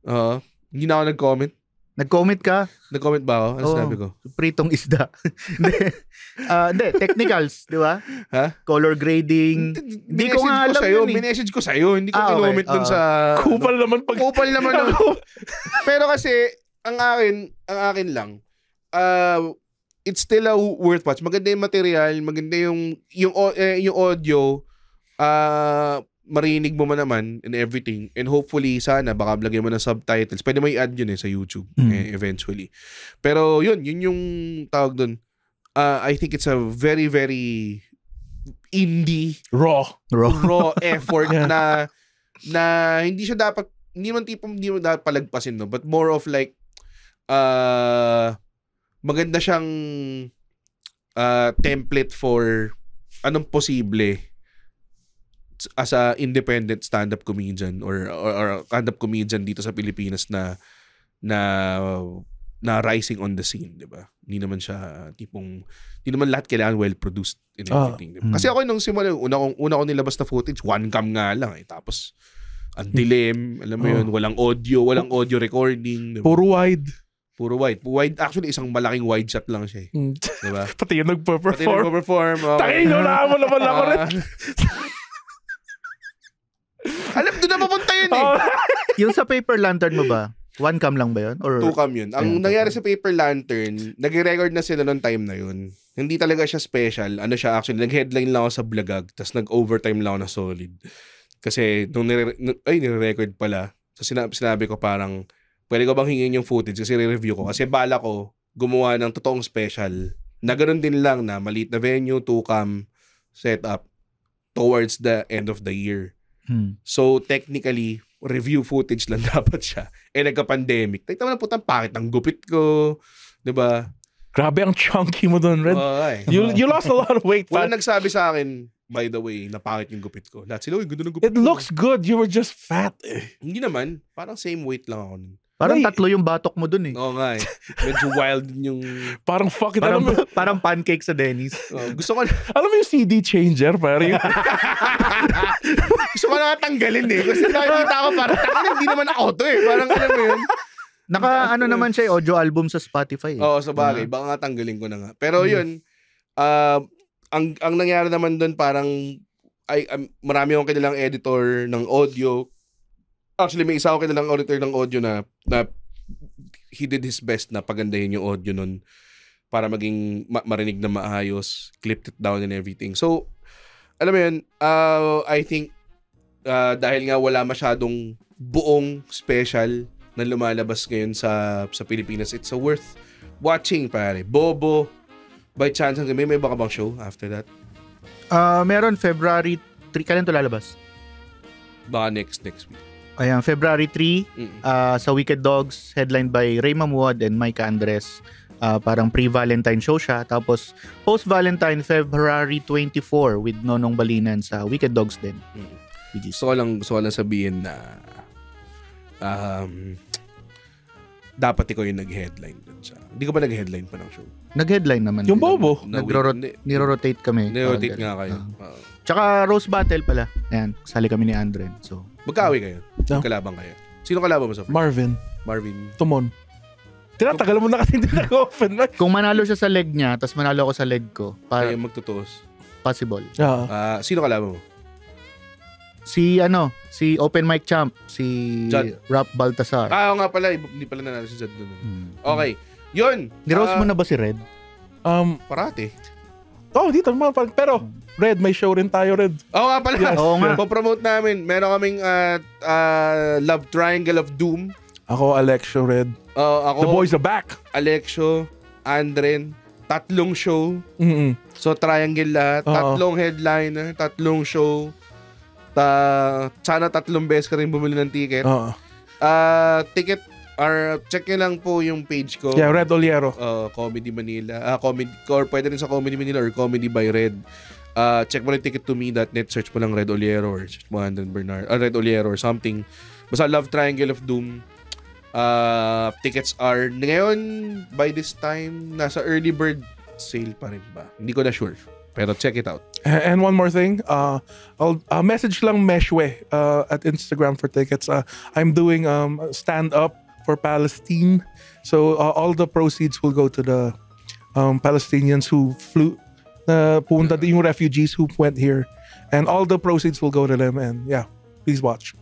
Uh, hindi na ako nag-comment. Nag-comment ka? Nag-comment ba ako? Ano Oo, sinabi ko? Pritong isda. Hindi, uh, technicals, di ba? Ha? Color grading. Hindi ko nga alam sa'yo, yun. Eh. Minessage ko sa'yo. Hindi ko ah, kinoment okay. dun ah. sa... Kupal naman pag... Kupal naman. Pero kasi, ang akin, ang akin lang, uh, it's still a worth watch. Maganda yung material, maganda yung yung eh, yung audio ah uh, marinig mo man naman and everything. And hopefully, sana, baka lagyan mo ng subtitles. Pwede mo i-add yun eh sa YouTube mm. eh, eventually. Pero yun, yun yung tawag doon. Uh, ah, I think it's a very, very indie raw raw, raw effort na na hindi siya dapat hindi man tipong hindi mo dapat palagpasin no but more of like uh maganda siyang uh, template for anong posible as a independent stand-up comedian or, or, or stand-up comedian dito sa Pilipinas na na na rising on the scene, 'di ba? Hindi naman siya tipong hindi naman lahat kailangan well produced in ah, everything, oh, diba? Kasi ako nung simula, una kong una ko nilabas na footage, one cam nga lang eh. Tapos ang dilim, alam mo oh. 'yun, walang audio, walang audio recording, diba? Puro wide. Puro wide. Wide, actually, isang malaking wide shot lang siya. Eh. Mm. Diba? Pati yung nagpo-perform. Pati yung nagpo-perform. Okay. Takin, wala mo naman ako rin. Ah. Alam, doon na papunta yun eh. Oh. yung sa paper lantern mo ba? One cam lang ba yun? Or... Two cam yun. Ang nangyari sa paper lantern, nag-record na sila noong time na yun. Hindi talaga siya special. Ano siya actually, nag-headline lang ako sa Blagag, tapos nag-overtime lang ako na solid. Kasi nung nire- ay, nire-record pala, so sinabi, sinabi ko parang, pwede ko bang hingin yung footage kasi re-review ko. Kasi bala ko, gumawa ng totoong special na ganun din lang na maliit na venue, to come set up towards the end of the year. Hmm. So technically, review footage lang dapat siya. Eh nagka-pandemic. Tignan mo na putang pangit ng gupit ko. 'Di ba? Grabe ang chunky mo doon, Red. Oh, you, you lost a lot of weight, Wala nagsabi sa akin, by the way, na pangit yung gupit ko. Lahat sila, uy, ganda ng gupit It ko. looks good. You were just fat eh. Hindi naman. Parang same weight lang ako nun. Parang Wait. tatlo yung batok mo dun eh. Oo nga eh. Medyo wild yung... parang fuck it. Parang, alam mo, parang pancake sa Dennis. Oh, gusto ko Alam mo yung CD changer? Parang yung... gusto ko na tanggalin eh. Kasi nakikita ko parang, takot hindi naman auto eh. Parang alam mo yun. Naka ano naman siya eh, audio album sa Spotify eh. Oo, sa diba? bagay. Uh, Baka nga tanggalin ko na nga. Pero hmm. yun, uh, ang, ang nangyari naman dun parang ay, um, marami akong kanilang editor ng audio Actually, may isa ako kilalang auditor ng audio na, na he did his best na pagandahin yung audio nun para maging ma- marinig na maayos, clipped it down and everything. So, alam mo yun, uh, I think uh, dahil nga wala masyadong buong special na lumalabas ngayon sa sa Pilipinas, it's a worth watching pare. Bobo, by chance hanggang may, may baka bang show after that? Uh, meron February 3 kailan to lalabas? Baka next next week. Ayan, February 3 mm uh, sa Wicked Dogs, headlined by Ray Mamuad and Mike Andres. Uh, parang pre-Valentine show siya. Tapos, post-Valentine, February 24 with Nonong Balinan sa Wicked Dogs din. Mm-hmm. Gusto ko lang, gusto ko lang sabihin na um, dapat ikaw yung nag-headline dun sa... Hindi ko ba nag-headline pa ng show? Nag-headline naman. Yung Bobo? Na, rotate kami. Niro-rotate nga kayo. Uh, uh, Tsaka Rose Battle pala. Ayan, sali kami ni Andren. So, Magkaaway kayo. No. Kalaban kayo. Sino kalaban mo sa fight? Marvin. Marvin. Tumon. Tinatagal mo na kasi hindi nag-open mic. Kung manalo siya sa leg niya, tapos manalo ako sa leg ko, para Ay, magtutuos. possible. Oo. Ah, sino kalaban mo? Si ano, si open mic champ, si Jad. Rap Baltasar. Ah, nga pala. Hindi pala nanalo si Jad doon. Eh. Hmm. Okay. Yun. Nirose Ah, mo na ba si Red? Um, Parate. oh, dito. mga- Pero, hmm. Red, may show rin tayo, Red. Oo nga pala. Yes. Oo nga. Popromote namin. Meron kaming uh, uh, Love Triangle of Doom. Ako, Alexio Red. Oo, ako. The boys are back. Alexio, Andren, tatlong show. Mm-mm. So, triangle lahat. Oo. Tatlong headliner, tatlong show. Ta sana tatlong beses ka rin bumili ng ticket. Oo. Uh, ticket or check nyo lang po yung page ko. Yeah, Red Oliero. Uh, Comedy Manila. Uh, comedy, or pwede rin sa Comedy Manila or Comedy by Red uh, check mo lang ticket to me.net, search mo lang Red Oliero or search mo Andon Bernard, uh, Red Oliero or something. Basta Love Triangle of Doom. Uh, tickets are ngayon by this time nasa early bird sale pa rin ba? Hindi ko na sure. Pero check it out. And one more thing, uh, I'll uh, message lang Meshwe uh, at Instagram for tickets. Uh, I'm doing um, stand up for Palestine. So uh, all the proceeds will go to the um, Palestinians who flew na pumunta yung refugees who went here. And all the proceeds will go to them. And yeah, please watch.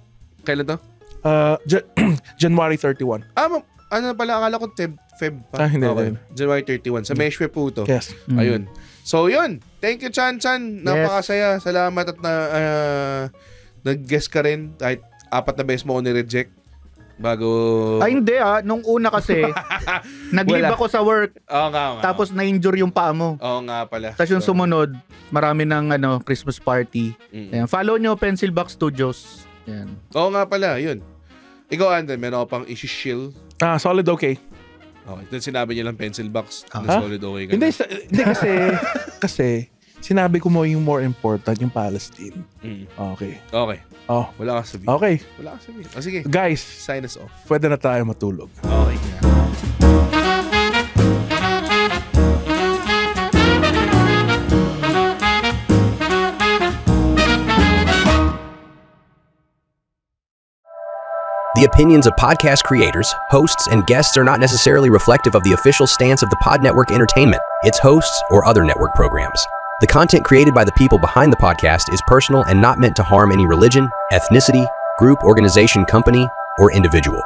Kailan to? Uh, January 31. Ah, ano pala, akala ko Feb, Feb pa. Ah, hindi, okay. hindi. January 31. Sa Meshwe po to. Yes. Mm-hmm. Ayun. So, yun. Thank you, Chan Chan. Napakasaya. Yes. Salamat at na, uh, nag-guess ka rin. Kahit apat na beses mo ako ni-reject. Bago... Ay, hindi ah. Nung una kasi, nag-leave ako sa work. Oo nga, nga. Tapos na-injure yung paa mo. Oo nga pala. Tapos yung so, sumunod, marami ng ano, Christmas party. Mm. Ayan. Follow nyo Pencil Box Studios. Ayan. oh, nga pala, yun. Ikaw, Andre, meron ka pang isi-shill? Ah, solid okay. Okay. Then sinabi niya lang pencil box. Ah, huh? solid okay ka. Hindi, sa, hindi kasi, kasi, sinabi ko mo yung more important, yung Palestine. Mm. Okay. Okay. Oh. Wala ka sabihin. Okay. Wala ka sabihin. O oh, ah, sige. Guys. Sign us off. Pwede na tayo matulog. Okay. The opinions of podcast creators, hosts, and guests are not necessarily reflective of the official stance of the Pod Network Entertainment, its hosts, or other network programs. The content created by the people behind the podcast is personal and not meant to harm any religion, ethnicity, group, organization, company, or individual.